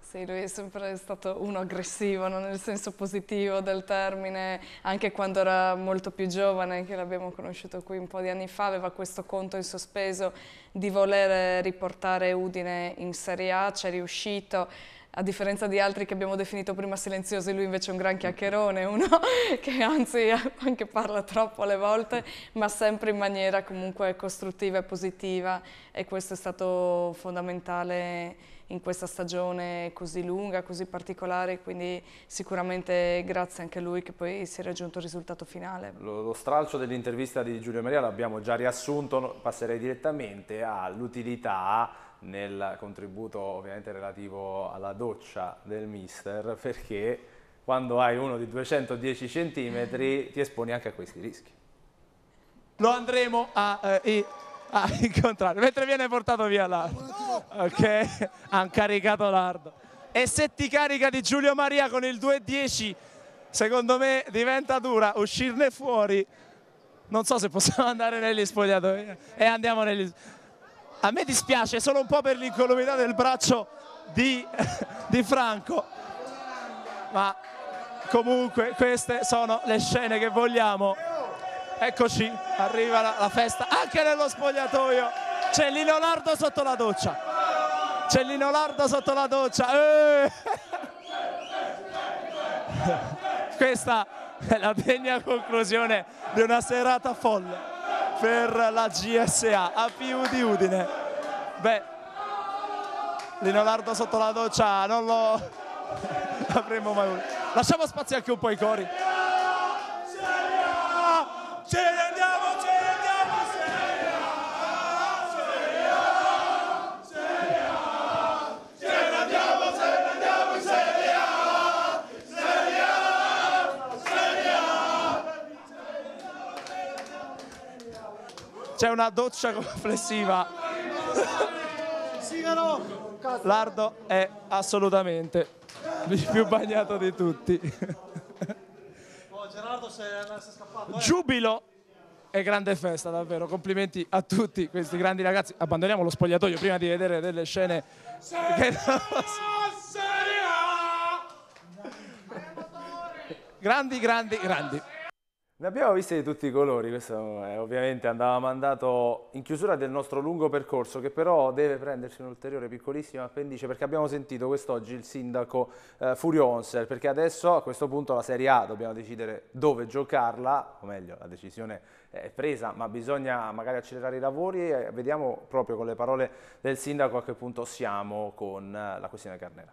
sì, lui è sempre stato uno aggressivo, no? nel senso positivo del termine, anche quando era molto più giovane, che l'abbiamo conosciuto qui un po' di anni fa, aveva questo conto in sospeso di volere riportare Udine in Serie A, ci è riuscito, a differenza di altri che abbiamo definito prima silenziosi, lui invece è un gran chiacchierone, uno che anzi anche parla troppo alle volte, ma sempre in maniera comunque costruttiva e positiva e questo è stato fondamentale in questa stagione così lunga, così particolare, quindi sicuramente grazie anche a lui che poi si è raggiunto il risultato finale. Lo, lo stralcio dell'intervista di Giulio Maria l'abbiamo già riassunto, passerei direttamente all'utilità nel contributo ovviamente relativo alla doccia del mister perché quando hai uno di 210 centimetri ti esponi anche a questi rischi. Lo andremo a... Eh, e Ah, il contrario, mentre viene portato via l'ardo. Ok, hanno caricato l'ardo. E se ti carica di Giulio Maria con il 2-10, secondo me diventa dura uscirne fuori. Non so se possiamo andare negli spogliatoi. E andiamo negli... A me dispiace solo un po' per l'incolumità del braccio di, di Franco. Ma comunque queste sono le scene che vogliamo. Eccoci, arriva la, la festa anche nello spogliatoio. C'è Lino Lardo sotto la doccia. C'è Lino Lardo sotto la doccia. Eh. Questa è la degna conclusione di una serata folle per la GSA a più di Udine. Beh, Linolardo sotto la doccia non lo avremmo mai avuto. Lasciamo spazio anche un po' ai cori. Ce ne andiamo, ce ne andiamo, Serie A, Serie A, Serie A. Ce ne andiamo, se ne andiamo in Serie C'è una doccia complessiva. Lardo è assolutamente il più bagnato di tutti. Eh. Giubilo e grande festa davvero, complimenti a tutti questi grandi ragazzi. Abbandoniamo lo spogliatoio prima di vedere delle scene. Che... grandi, grandi, grandi. Ne abbiamo viste di tutti i colori, questo è, eh, ovviamente andava mandato in chiusura del nostro lungo percorso che però deve prendersi un ulteriore piccolissimo appendice perché abbiamo sentito quest'oggi il sindaco eh, Furio Onser perché adesso a questo punto la Serie A dobbiamo decidere dove giocarla, o meglio la decisione è presa ma bisogna magari accelerare i lavori e eh, vediamo proprio con le parole del sindaco a che punto siamo con eh, la questione Carnera.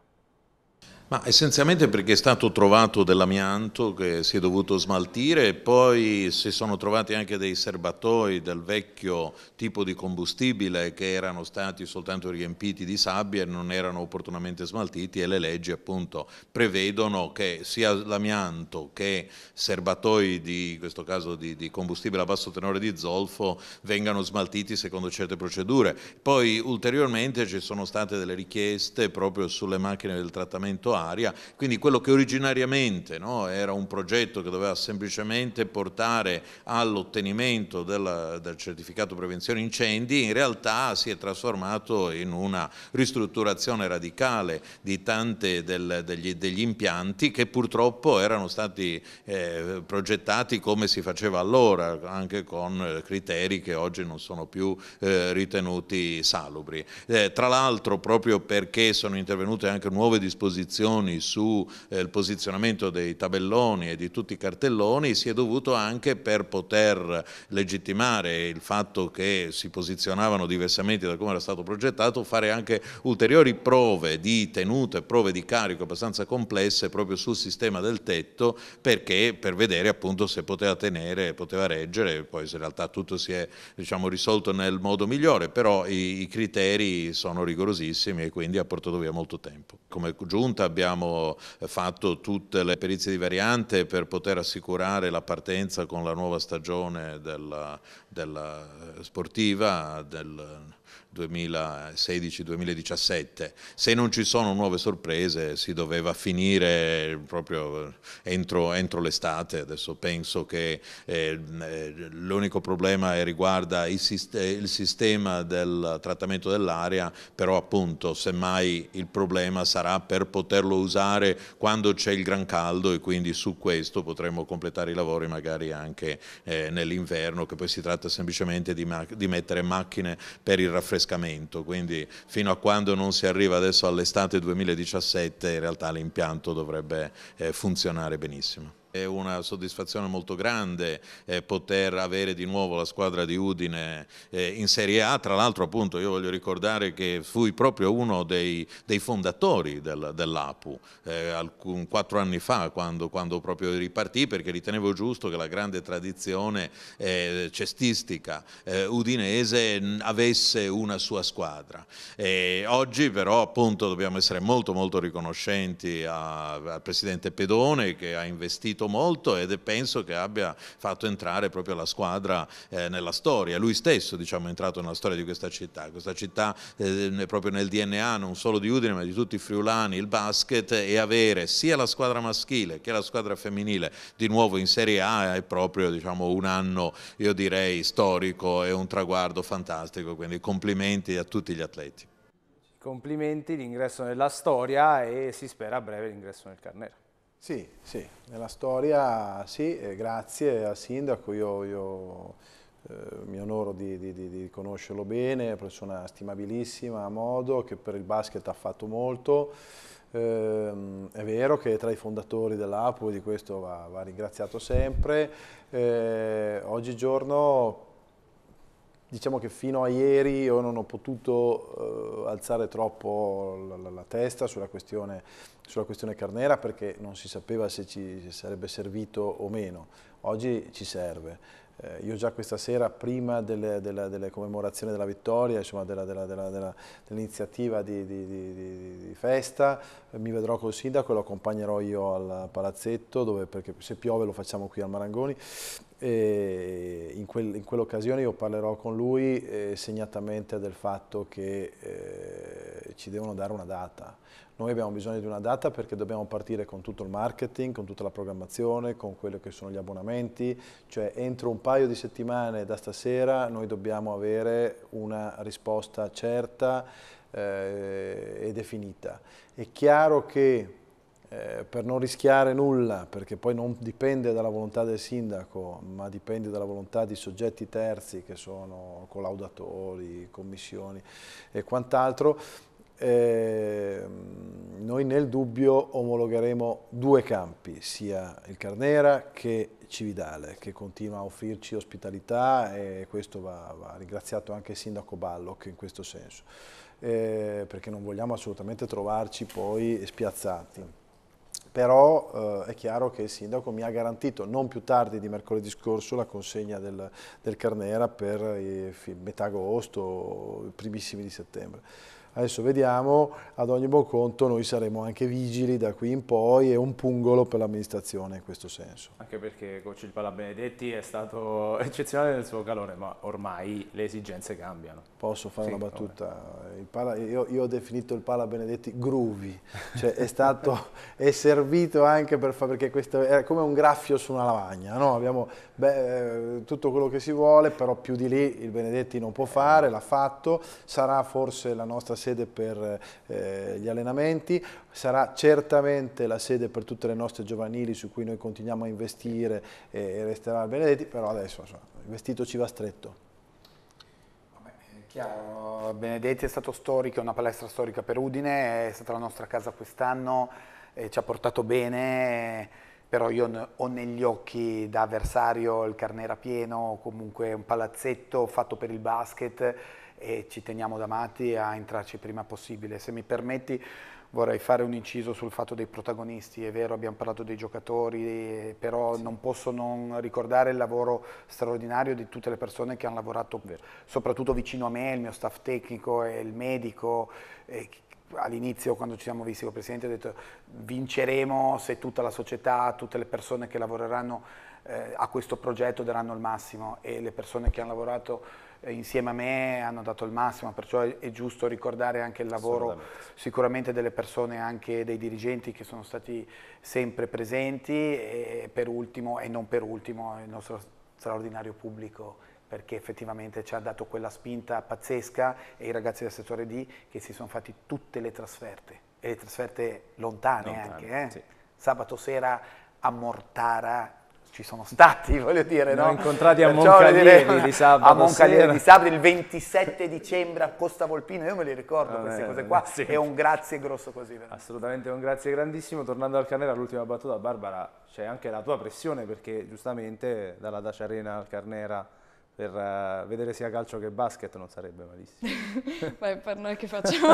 Ma essenzialmente perché è stato trovato dell'amianto che si è dovuto smaltire e poi si sono trovati anche dei serbatoi del vecchio tipo di combustibile che erano stati soltanto riempiti di sabbia e non erano opportunamente smaltiti e le leggi appunto prevedono che sia l'amianto che serbatoi di, in questo caso di, di combustibile a basso tenore di zolfo vengano smaltiti secondo certe procedure. Poi ulteriormente ci sono state delle richieste proprio sulle macchine del trattamento portuaria, quindi quello che originariamente no, era un progetto che doveva semplicemente portare all'ottenimento del, del certificato prevenzione incendi, in realtà si è trasformato in una ristrutturazione radicale di tanti degli, degli, impianti che purtroppo erano stati eh, progettati come si faceva allora, anche con criteri che oggi non sono più eh, ritenuti salubri. Eh, tra l'altro proprio perché sono intervenute anche nuove disposizioni informazioni sul eh, posizionamento dei tabelloni e di tutti i cartelloni si è dovuto anche per poter legittimare il fatto che si posizionavano diversamente da come era stato progettato, fare anche ulteriori prove di tenute, prove di carico abbastanza complesse proprio sul sistema del tetto perché per vedere appunto se poteva tenere, poteva reggere, poi se in realtà tutto si è diciamo, risolto nel modo migliore, però i, i criteri sono rigorosissimi e quindi ha portato via molto tempo. Come giunta abbiamo eh, fatto tutte le perizie di variante per poter assicurare la partenza con la nuova stagione della della eh, sportiva del 2016-2017. Se non ci sono nuove sorprese si doveva finire proprio eh, entro, entro l'estate, adesso penso che eh, eh l'unico problema riguarda il, sistema del trattamento dell'aria, però appunto semmai il problema sarà per poterlo usare quando c'è il gran caldo e quindi su questo potremmo completare i lavori magari anche eh, nell'inverno che poi si tratta tratta semplicemente di, di, mettere macchine per il raffrescamento, quindi fino a quando non si arriva adesso all'estate 2017 in realtà l'impianto dovrebbe eh, funzionare benissimo. È una soddisfazione molto grande eh, poter avere di nuovo la squadra di Udine eh, in Serie A, tra l'altro appunto io voglio ricordare che fui proprio uno dei, dei fondatori del, dell'APU eh, alcun, quattro anni fa quando, quando, proprio ripartì perché ritenevo giusto che la grande tradizione eh, cestistica eh, udinese avesse una sua squadra. E oggi però appunto dobbiamo essere molto molto riconoscenti a, al Presidente Pedone che ha investito contribuito molto ed penso che abbia fatto entrare proprio la squadra eh, nella storia. Lui stesso diciamo, è entrato nella storia di questa città, questa città eh, proprio nel DNA non solo di Udine ma di tutti i friulani, il basket e avere sia la squadra maschile che la squadra femminile di nuovo in Serie A è proprio diciamo, un anno, io direi, storico e un traguardo fantastico, quindi complimenti a tutti gli atleti. Complimenti, l'ingresso nella storia e si spera a breve l'ingresso nel Carnera. Sì, sì, nella storia sì, grazie al sindaco, io, io eh, mi onoro di, di, di, conoscerlo bene, persona stimabilissima a modo, che per il basket ha fatto molto, eh, è vero che è tra i fondatori dell'APU, di questo va, va ringraziato sempre, eh, oggigiorno diciamo che fino a ieri io non ho potuto eh, alzare troppo la, la, la testa sulla questione, sulla questione, carnera perché non si sapeva se ci sarebbe servito o meno. Oggi ci serve. Eh, io già questa sera, prima delle, delle, delle commemorazioni della vittoria, insomma dell'iniziativa dell di, di, di, di, festa, mi vedrò col sindaco e lo accompagnerò io al palazzetto, dove, perché se piove lo facciamo qui al Marangoni, e in, quel, in quell'occasione io parlerò con lui eh, segnatamente del fatto che eh, ci devono dare una data. Noi abbiamo bisogno di una data perché dobbiamo partire con tutto il marketing, con tutta la programmazione, con quelli che sono gli abbonamenti, cioè entro un paio di settimane da stasera noi dobbiamo avere una risposta certa eh, e definita. È chiaro che eh, per non rischiare nulla, perché poi non dipende dalla volontà del sindaco, ma dipende dalla volontà di soggetti terzi che sono collaudatori, commissioni e quant'altro, eh, noi nel dubbio omologheremo due campi, sia il Carnera che Cividale, che continua a offrirci ospitalità e questo va, va ringraziato anche il sindaco Balloc in questo senso, eh, perché non vogliamo assolutamente trovarci poi spiazzati però eh, è chiaro che il sindaco mi ha garantito non più tardi di mercoledì scorso la consegna del, del Carnera per metà agosto, primissimi di settembre. Adesso vediamo, ad ogni buon conto noi saremo anche vigili da qui in poi e un pungolo per l'amministrazione in questo senso. Anche perché Coach Il Benedetti è stato eccezionale nel suo calore, ma ormai le esigenze cambiano. Posso fare sì, una battuta? Pala, io, io, ho definito il Pala Benedetti groovy, cioè è, stato, è servito anche per fare, perché questo è come un graffio su una lavagna, no? abbiamo beh, eh, tutto quello che si vuole, però più di lì il Benedetti non può fare, l'ha fatto, sarà forse la nostra sede per eh, gli allenamenti, sarà certamente la sede per tutte le nostre giovanili su cui noi continuiamo a investire e, eh, e resterà a Benedetti, però adesso il vestito ci va stretto. Chiaro, Benedetti è stato storico, è una palestra storica per Udine, è stata la nostra casa quest'anno, eh, ci ha portato bene, eh, però io ho negli occhi da avversario il Carnera pieno, comunque un palazzetto fatto per il basket, e ci teniamo da matti a entrarci prima possibile. Se mi permetti vorrei fare un inciso sul fatto dei protagonisti, è vero abbiamo parlato dei giocatori, però sì. non posso non ricordare il lavoro straordinario di tutte le persone che hanno lavorato, vero. soprattutto vicino a me, il mio staff tecnico e il medico. E all'inizio quando ci siamo visti con il Presidente ha detto vinceremo se tutta la società, tutte le persone che lavoreranno eh, a questo progetto daranno il massimo e le persone che hanno lavorato eh, insieme a me hanno dato il massimo, perciò è, giusto ricordare anche il lavoro sicuramente delle persone, anche dei dirigenti che sono stati sempre presenti e per ultimo e non per ultimo il nostro straordinario pubblico perché effettivamente ci ha dato quella spinta pazzesca e i ragazzi del settore D che si sono fatti tutte le trasferte, e le trasferte lontane, lontane anche. Eh? Sì. Sabato sera a Mortara ci sono stati, voglio dire, no? Ho incontrati a Moncalieri di sabato. A Moncalieri di sabato, il 27 dicembre a Costa Volpino, io me li ricordo ah, queste eh, cose qua, sì. è un grazie grosso così. Veramente. Assolutamente un grazie grandissimo, tornando al Carnera, l'ultima battuta, Barbara, c'è anche la tua pressione perché giustamente dalla Dacia Arena al Carnera per uh, vedere sia calcio che basket non sarebbe malissimo. Beh, per noi che facciamo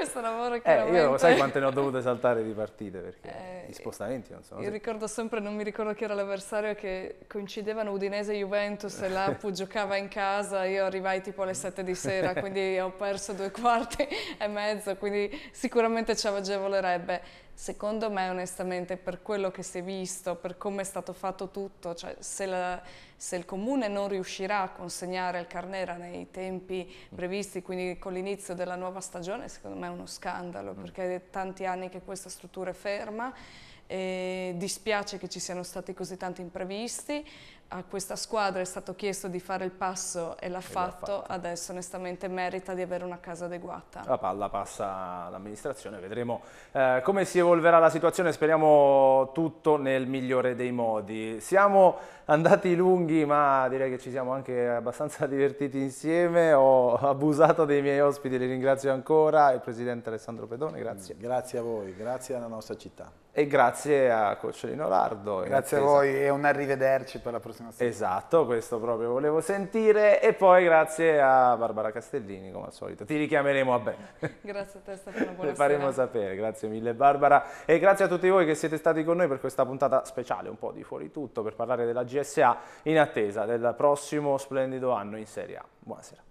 questo lavoro chiaramente. Eh, io sai quante ne ho dovute saltare di partite perché eh, gli spostamenti non sono... Io se... ricordo sempre, non mi ricordo chi era l'avversario, che coincidevano Udinese e Juventus e l'Apu giocava in casa, io arrivai tipo alle 7 di sera, quindi ho perso due quarti e mezzo, quindi sicuramente ci agevolerebbe. Eh, secondo me onestamente per quello che si è visto, per come è stato fatto tutto, cioè se, la, se, il comune non riuscirà a consegnare il Carnera nei tempi previsti, quindi con l'inizio della nuova stagione, secondo me è uno scandalo mm. perché è tanti anni che questa struttura è ferma. E dispiace che ci siano stati così tanti imprevisti, a questa squadra è stato chiesto di fare il passo e l'ha fatto, adesso onestamente merita di avere una casa adeguata. La palla passa all'amministrazione, vedremo eh, come si evolverà la situazione, speriamo tutto nel migliore dei modi. Siamo andati lunghi ma direi che ci siamo anche abbastanza divertiti insieme, ho abusato dei miei ospiti, li ringrazio ancora, il Presidente Alessandro Pedone, grazie. Grazie a voi, grazie alla nostra città. E grazie a Cocciolino Lardo. Grazie a voi e un arrivederci per la prossima settimana. Esatto, questo proprio volevo sentire. E poi grazie a Barbara Castellini, come al solito. Ti richiameremo a bene. Grazie a te Stefano, buonasera. Lo faremo sapere, grazie mille Barbara. E grazie a tutti voi che siete stati con noi per questa puntata speciale, un po' di fuori tutto, per parlare della GSA in attesa del prossimo splendido anno in Serie A. Buonasera.